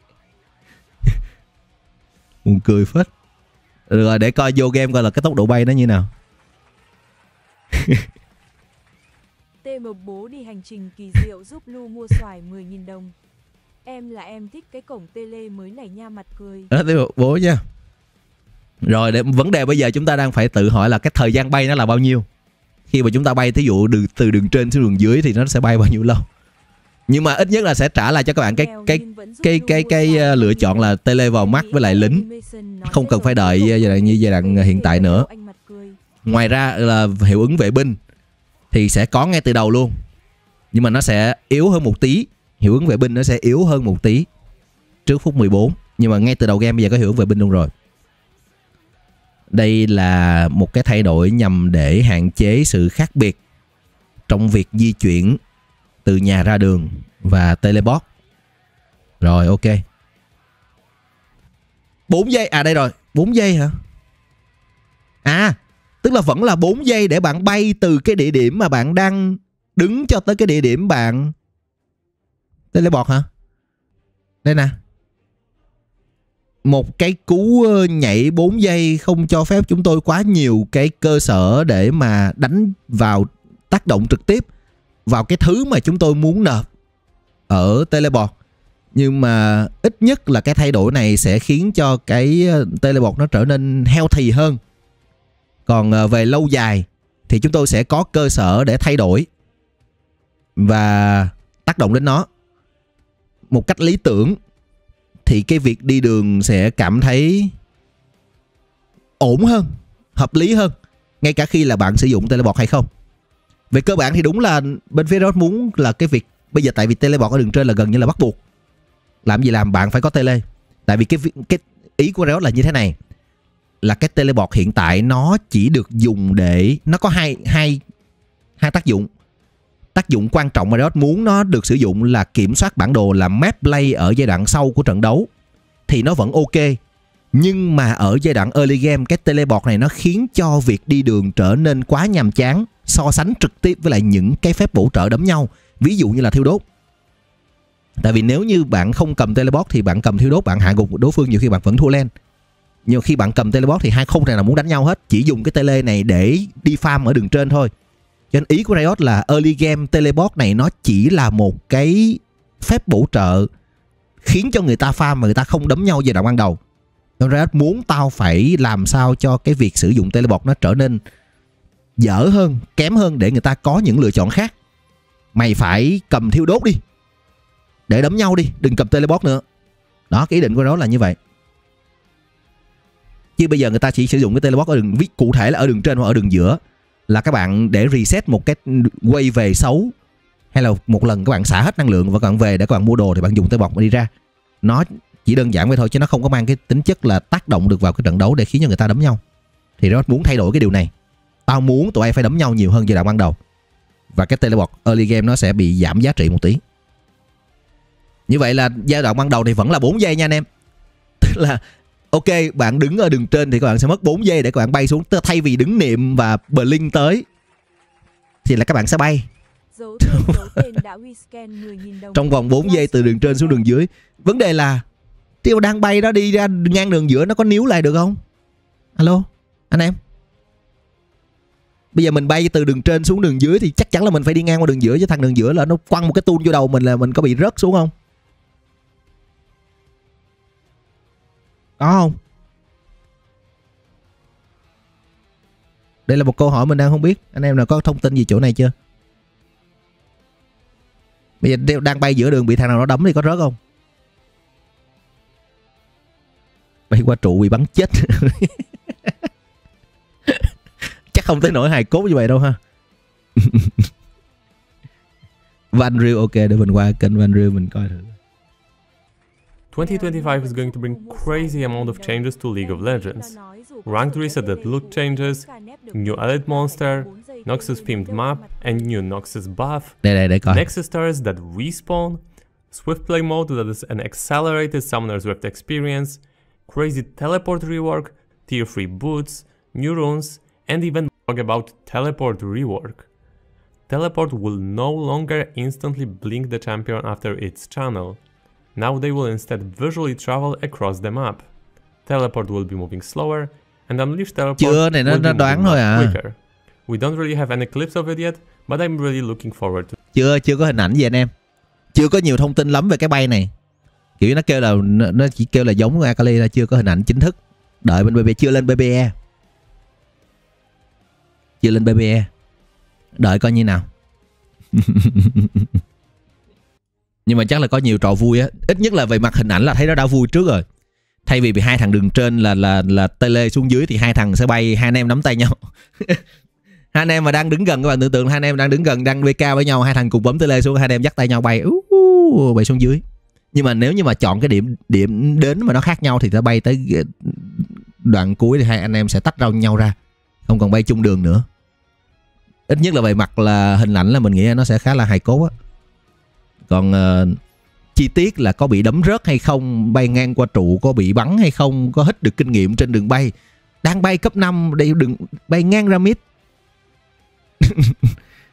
buồn cười phết rồi để coi vô game coi là cái tốc độ bay nó như nào Tm bố đi hành trình kỳ diệu giúp Lu mua xoài 10.000 đồng Em là em thích cái cổng tele mới này nha mặt cười. Đó, ờ, bố nha. Rồi để, vấn đề bây giờ chúng ta đang phải tự hỏi là cái thời gian bay nó là bao nhiêu. Khi mà chúng ta bay thí dụ từ, từ đường trên xuống đường dưới thì nó sẽ bay bao nhiêu lâu. Nhưng mà ít nhất là sẽ trả lại cho các bạn cái cái cái cái cái, cái lựa chọn là tele vào mắt với lại lính. Không cần phải đợi ờ, giai đoạn như giai đoạn ờ, hiện tại nữa. Ngoài ra là hiệu ứng vệ binh thì sẽ có ngay từ đầu luôn. Nhưng mà nó sẽ yếu hơn một tí hiệu ứng vệ binh nó sẽ yếu hơn một tí trước phút 14 nhưng mà ngay từ đầu game bây giờ có hiệu ứng vệ binh luôn rồi đây là một cái thay đổi nhằm để hạn chế sự khác biệt trong việc di chuyển từ nhà ra đường và teleport rồi ok 4 giây à đây rồi 4 giây hả à tức là vẫn là 4 giây để bạn bay từ cái địa điểm mà bạn đang đứng cho tới cái địa điểm bạn đây là bọt hả? Đây nè. Một cái cú nhảy 4 giây không cho phép chúng tôi quá nhiều cái cơ sở để mà đánh vào tác động trực tiếp vào cái thứ mà chúng tôi muốn nộp ở Telebot. Nhưng mà ít nhất là cái thay đổi này sẽ khiến cho cái Telebot nó trở nên healthy hơn. Còn ờ, về lâu dài thì chúng tôi sẽ có cơ sở để thay đổi và tác động đến nó một cách lý tưởng thì cái việc đi đường sẽ cảm thấy ổn hơn, hợp lý hơn ngay cả khi là bạn sử dụng teleport hay không. Về cơ bản thì đúng là bên phía đó muốn là cái việc bây giờ tại vì teleport ở đường trên là gần như là bắt buộc. Làm gì làm bạn phải có tele. Tại vì cái cái ý của Riot là như thế này là cái teleport hiện tại nó chỉ được dùng để nó có hai hai hai tác dụng. Tác dụng quan trọng mà Riot muốn nó được sử dụng là kiểm soát bản đồ là map play ở giai đoạn sau của trận đấu thì nó vẫn ok. Nhưng mà ở giai đoạn early game cái teleport này nó khiến cho việc đi đường trở nên quá nhàm chán so sánh trực tiếp với lại những cái phép bổ trợ đấm nhau, ví dụ như là thiêu đốt. Tại vì nếu như bạn không cầm teleport thì bạn cầm thiêu đốt bạn hạ gục đối phương nhiều khi bạn vẫn thua lên. Nhưng khi bạn cầm teleport thì hai không này là muốn đánh nhau hết, chỉ dùng cái tele này để đi farm ở đường trên thôi. Cho nên ý của Riot là early game teleport này nó chỉ là một cái phép bổ trợ khiến cho người ta farm mà người ta không đấm nhau giai đoạn ban đầu. Nên Riot muốn tao phải làm sao cho cái việc sử dụng teleport nó trở nên dở hơn, kém hơn để người ta có những lựa chọn khác. Mày phải cầm thiêu đốt đi. Để đấm nhau đi, đừng cầm teleport nữa. Đó, cái ý định của nó là như vậy. Chứ bây giờ người ta chỉ sử dụng cái teleport ở đường viết cụ thể là ở đường trên hoặc ở đường giữa là các bạn để reset một cái quay về xấu hay là một lần các bạn xả hết năng lượng và các bạn về để các bạn mua đồ thì bạn dùng tới bọc mà đi ra nó chỉ đơn giản vậy thôi chứ nó không có mang cái tính chất là tác động được vào cái trận đấu để khiến cho người ta đấm nhau thì nó muốn thay đổi cái điều này tao muốn tụi bay phải đấm nhau nhiều hơn giai đoạn ban đầu và cái teleport early game nó sẽ bị giảm giá trị một tí như vậy là giai đoạn ban đầu thì vẫn là 4 giây nha anh em tức là Ok, bạn đứng ở đường trên thì các bạn sẽ mất 4 giây để các bạn bay xuống thay vì đứng niệm và blink tới thì là các bạn sẽ bay. Trong vòng 4 giây từ đường trên xuống đường dưới. Vấn đề là tiêu đang bay đó đi ra ngang đường giữa nó có níu lại được không? Alo, anh em. Bây giờ mình bay từ đường trên xuống đường dưới thì chắc chắn là mình phải đi ngang qua đường giữa chứ thằng đường giữa là nó quăng một cái tun vô đầu mình là mình có bị rớt xuống không? Có không? Đây là một câu hỏi mình đang không biết. Anh em nào có thông tin gì chỗ này chưa? Bây giờ đang bay giữa đường bị thằng nào nó đấm thì có rớt không? Bay qua trụ bị bắn chết. Chắc không tới nỗi hài cốt như vậy đâu ha. Van Rio, ok để mình qua kênh Van Rio mình coi thử. 2025 is going to bring crazy amount of changes to League of Legends. Ranked reset loot changes, new elite monster, Noxus themed map and new Noxus buff, Nexus stars that respawn, Swift play mode that is an accelerated summoner's rift experience, crazy teleport rework, tier 3 boots, new runes, and even talk about teleport rework. Teleport will no longer instantly blink the champion after its channel. Now they will instead visually travel across the map. Teleport will be moving slower, and Unleash Teleport Chưa, này nó, will nó be moving much à. quicker. We don't really have any clips of it yet, but I'm really looking forward to Chưa, chưa có hình ảnh gì anh em. Chưa có nhiều thông tin lắm về cái bay này. Kiểu nó kêu là nó chỉ kêu là giống Akali là chưa có hình ảnh chính thức. Đợi bên BBE chưa lên BBE. Chưa lên BBE. Đợi coi như nào. nhưng mà chắc là có nhiều trò vui á ít nhất là về mặt hình ảnh là thấy nó đã vui trước rồi thay vì bị hai thằng đường trên là là là lê xuống dưới thì hai thằng sẽ bay hai anh em nắm tay nhau hai anh em mà đang đứng gần các bạn tưởng tượng hai anh em đang đứng gần đang bk với nhau hai thằng cùng bấm lê xuống hai anh em dắt tay nhau bay bay xuống dưới nhưng mà nếu như mà chọn cái điểm điểm đến mà nó khác nhau thì sẽ bay tới ờ, đoạn cuối thì hai anh em sẽ tách ra nhau ra không còn bay chung đường nữa ít nhất là về mặt là hình ảnh là mình nghĩ nó sẽ khá là hài cốt á còn uh, chi tiết là có bị đấm rớt hay không bay ngang qua trụ có bị bắn hay không có hít được kinh nghiệm trên đường bay đang bay cấp 5 đây đừng bay ngang ra mid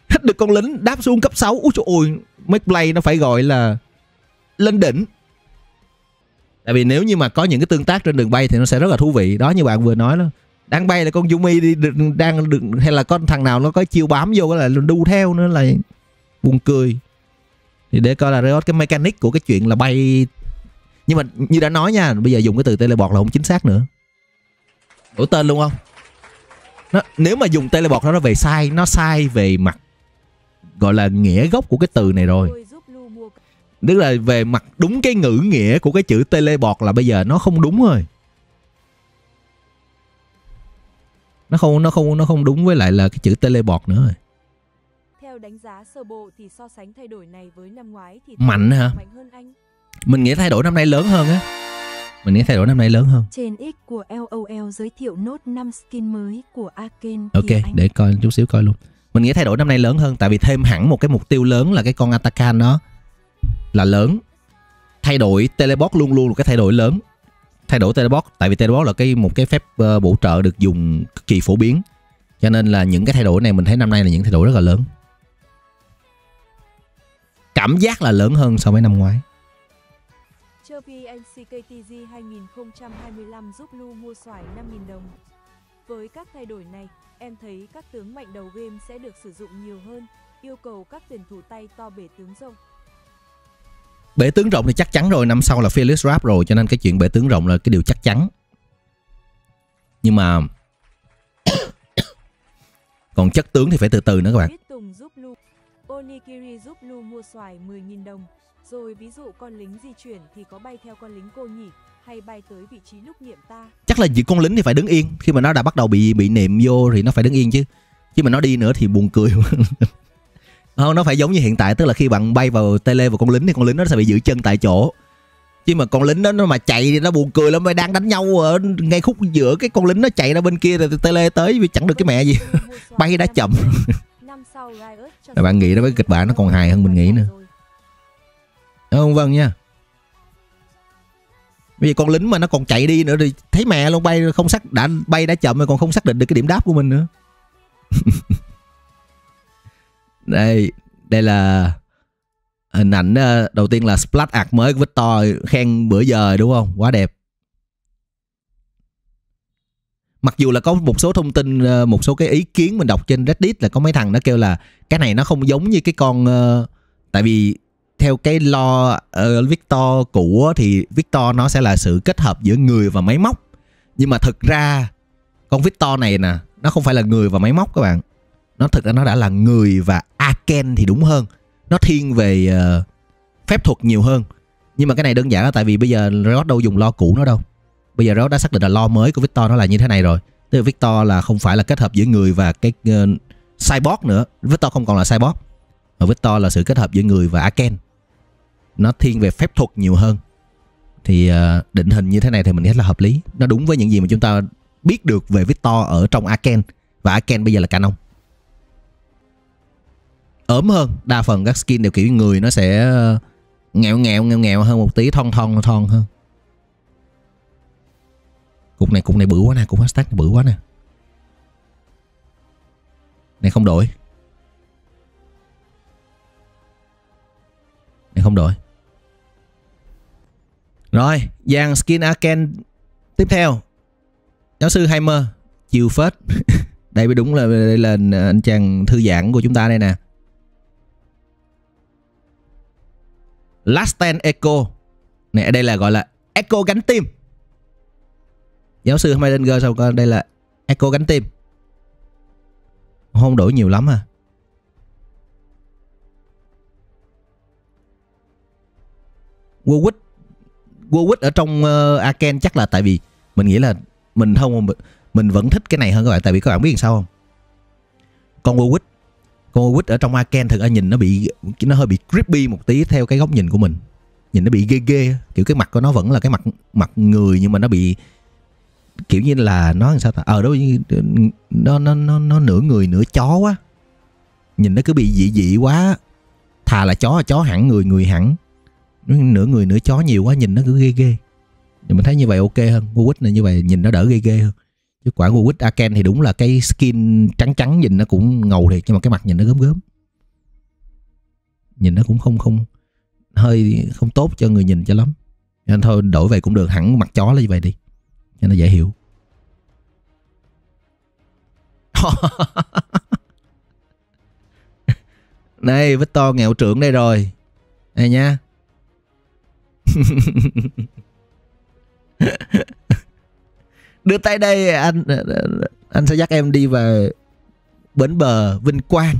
hít được con lính đáp xuống cấp 6 úi trời ơi make play nó phải gọi là lên đỉnh tại vì nếu như mà có những cái tương tác trên đường bay thì nó sẽ rất là thú vị đó như bạn vừa nói đó đang bay là con Yumi đi đang được hay là con thằng nào nó có chiêu bám vô là đu theo nữa là buồn cười thì để coi là Riot cái mechanic của cái chuyện là bay nhưng mà như đã nói nha bây giờ dùng cái từ teleport là không chính xác nữa đổi tên luôn không nó, nếu mà dùng teleport nó nó về sai nó sai về mặt gọi là nghĩa gốc của cái từ này rồi tức là về mặt đúng cái ngữ nghĩa của cái chữ teleport là bây giờ nó không đúng rồi nó không nó không nó không đúng với lại là cái chữ teleport nữa rồi đánh giá sơ bộ thì so sánh thay đổi này với năm ngoái thì mạnh hả? Mạnh hơn anh. Mình nghĩ thay đổi năm nay lớn hơn á. Mình nghĩ thay đổi năm nay lớn hơn. Trên X của LOL giới thiệu nốt 5 skin mới của arcane. Ok, anh... để coi chút xíu coi luôn. Mình nghĩ thay đổi năm nay lớn hơn tại vì thêm hẳn một cái mục tiêu lớn là cái con Atakan nó là lớn. Thay đổi teleport luôn luôn là cái thay đổi lớn. Thay đổi teleport tại vì teleport là cái một cái phép ờ, bổ trợ được dùng cực kỳ phổ biến. Cho nên là những cái thay đổi này mình thấy năm nay là những thay đổi rất là lớn cảm giác là lớn hơn so với năm ngoái. Chevy NCKTG 2025 giúp Lu mua xoài 5.000 đồng. Với các thay đổi này, em thấy các tướng mạnh đầu game sẽ được sử dụng nhiều hơn, yêu cầu các tuyển thủ tay to bể tướng rộng. Bể tướng rộng thì chắc chắn rồi, năm sau là Felix Rap rồi, cho nên cái chuyện bể tướng rộng là cái điều chắc chắn. Nhưng mà còn chất tướng thì phải từ từ nữa các bạn. Onikiri giúp Lu mua xoài 10.000 đồng, rồi ví dụ con lính di chuyển thì có bay theo con lính cô nhỉ, hay bay tới vị trí lúc niệm ta. Chắc là con lính thì phải đứng yên, khi mà nó đã bắt đầu bị bị niệm vô thì nó phải đứng yên chứ. Chứ mà nó đi nữa thì buồn cười. Không, nó phải giống như hiện tại, tức là khi bạn bay vào tele vào con lính thì con lính nó sẽ bị giữ chân tại chỗ. Chứ mà con lính đó nó mà chạy thì nó buồn cười lắm, mày đang đánh nhau ở ngay khúc giữa cái con lính nó chạy ra bên kia rồi tele tới vì chẳng được cái mẹ gì. bay đã chậm là bạn nghĩ đó với kịch bản nó còn hài hơn mình nghĩ nữa đúng không vâng nha bây giờ con lính mà nó còn chạy đi nữa thì thấy mẹ luôn bay không xác đã bay đã chậm rồi còn không xác định được cái điểm đáp của mình nữa đây đây là hình ảnh ờ, đầu tiên là splash art mới của Victor khen bữa giờ đúng không quá đẹp mặc dù là có một số thông tin ờ, một số cái ý kiến mình đọc trên reddit là có mấy thằng nó kêu là cái này nó không giống như cái con ờ, tại vì theo cái lo uh, victor cũ thì victor nó sẽ là sự kết hợp giữa người và máy móc nhưng mà thực ra con victor này nè nó không phải là người và máy móc các bạn nó thực ra nó đã là người và aken thì đúng hơn nó thiên về uh, phép thuật nhiều hơn nhưng mà cái này đơn giản là tại vì bây giờ nó đâu dùng lo cũ nó đâu bây giờ nó đã xác định là lo mới của Victor nó là như thế này rồi tức là Victor là không phải là kết hợp giữa người và cái uh, cyborg nữa Victor không còn là cyborg mà Victor là sự kết hợp giữa người và Aken nó thiên về phép thuật nhiều hơn thì uh, định hình như thế này thì mình thấy là hợp lý nó đúng với những gì mà chúng ta biết được về Victor ở trong Aken và Aken bây giờ là canon ốm hơn đa phần các skin đều kiểu người nó sẽ ờ, nghèo nghèo nghèo nghèo hơn một tí thon thon thon hơn cục này cục này bự quá nè cục hashtag này bự quá nè này không đổi này không đổi rồi vàng skin Arken tiếp theo giáo sư Heimer chiều phết đây mới đúng là đây là à, anh chàng thư giãn của chúng ta đây nè Last Stand Echo này đây là gọi là Echo gánh tim Giáo sư Heidegger sao con đây là Echo gánh tim Không đổi nhiều lắm à Warwick Warwick ở trong uh, Aken chắc là tại vì Mình nghĩ là mình không Mình vẫn thích cái này hơn các bạn Tại vì các bạn biết làm sao không Con Warwick Con Warwick ở trong Aken thực ra nhìn nó bị Nó hơi bị creepy một tí theo cái góc nhìn của mình Nhìn nó bị ghê ghê Kiểu cái mặt của nó vẫn là cái mặt mặt người Nhưng mà nó bị kiểu như là nó làm sao ta ờ đâu nó nó nó nó nửa người nửa chó quá nhìn nó cứ bị dị dị quá thà là chó chó hẳn người người hẳn nửa người nửa chó nhiều quá nhìn nó cứ ghê ghê thì mình thấy như vậy ok hơn Warwick này như vậy nhìn nó đỡ ghê ghê hơn chứ quả Warwick Aken thì đúng là cái skin trắng trắng nhìn nó cũng ngầu thiệt nhưng mà cái mặt nhìn nó gớm gớm nhìn nó cũng không không hơi không tốt cho người nhìn cho lắm nên thôi đổi về cũng được hẳn mặt chó là như vậy đi cho nó dễ hiểu này Victor nghèo trưởng đây rồi này nha đưa tay đây anh anh sẽ dắt em đi vào bến bờ vinh quang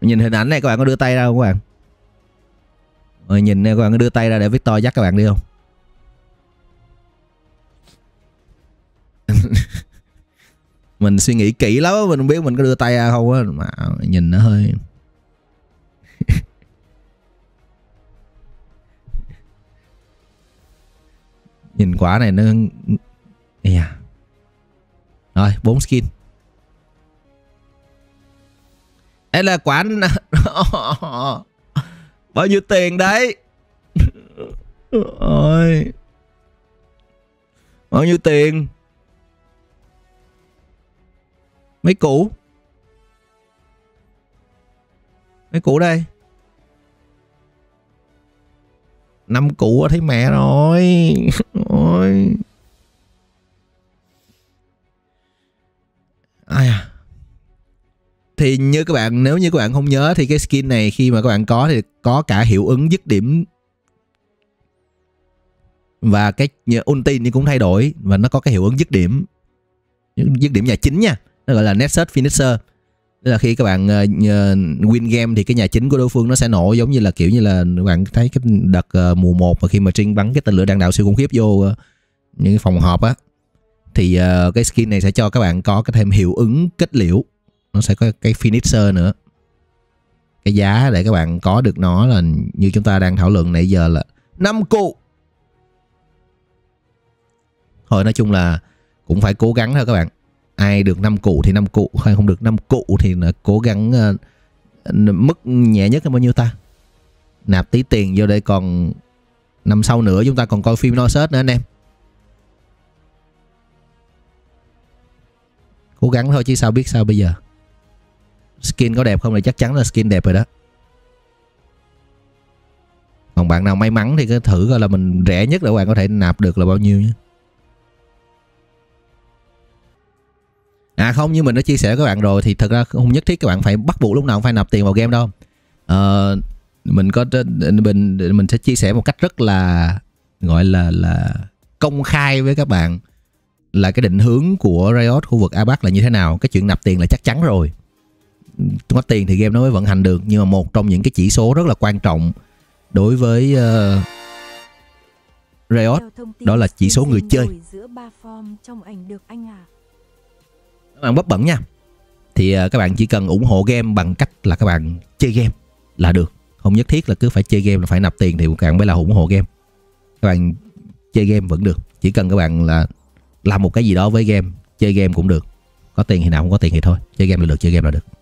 Nhìn hình ảnh này các bạn có đưa tay ra không các bạn? Rồi nhìn nè các bạn có đưa tay ra để Victor dắt các bạn đi không? mình suy nghĩ kỹ lắm mình không biết mình có đưa tay ra không á mà nhìn nó hơi nhìn quả này nó yeah. rồi bốn skin đây là quán Bao nhiêu tiền đấy Ôi Bao nhiêu tiền Mấy củ Mấy củ đây năm củ thấy mẹ rồi Ôi Ai à thì như các bạn nếu như các bạn không nhớ thì cái skin này khi mà các bạn có thì có cả hiệu ứng dứt điểm và cái ulti thì cũng thay đổi và nó có cái hiệu ứng dứt điểm dứt điểm nhà chính nha nó gọi là nexus finisher Tức là khi các bạn uh, win game thì cái nhà chính của đối phương nó sẽ nổ giống như là kiểu như là các bạn thấy cái đợt uh, mùa 1 mà khi mà Trinh bắn cái tên lửa đạn đạo siêu khủng khiếp vô uh, những phòng họp á thì uh, cái skin này sẽ cho các bạn có cái thêm hiệu ứng kết liễu nó sẽ có cái finisher nữa cái giá để các bạn có được nó là như chúng ta đang thảo luận nãy giờ là 5 cụ thôi nói chung là cũng phải cố gắng thôi các bạn ai được 5 cụ thì 5 cụ hay không được 5 cụ thì cố gắng ờ, mức nhẹ nhất là bao nhiêu ta nạp tí tiền vô đây còn năm sau nữa chúng ta còn coi phim Noiset nữa anh em cố gắng thôi chứ sao biết sao bây giờ Skin có đẹp không thì chắc chắn là skin đẹp rồi đó Còn bạn nào may mắn thì cứ thử coi là mình rẻ nhất để bạn có thể nạp được là bao nhiêu nhé À không như mình đã chia sẻ với các bạn rồi Thì thật ra không nhất thiết các bạn phải bắt buộc lúc nào cũng phải nạp tiền vào game đâu Ờ mình có mình mình sẽ chia sẻ một cách rất là gọi là là công khai với các bạn là cái định hướng của Riot khu vực APAC là như thế nào cái chuyện nạp tiền là chắc chắn rồi mất tiền thì game nó mới vận hành được nhưng mà một trong những cái chỉ số rất là quan trọng đối với uh, Riot đó là chỉ số người chơi các bạn bất bẩn nha thì uh, các bạn chỉ cần ủng hộ game bằng cách là các bạn chơi game là được không nhất thiết là cứ phải chơi game là phải nạp tiền thì các bạn mới là ủng hộ game các bạn chơi game vẫn được chỉ cần các bạn là làm một cái gì đó với game chơi game cũng được có tiền thì nào không có tiền thì thôi chơi game là được chơi game là được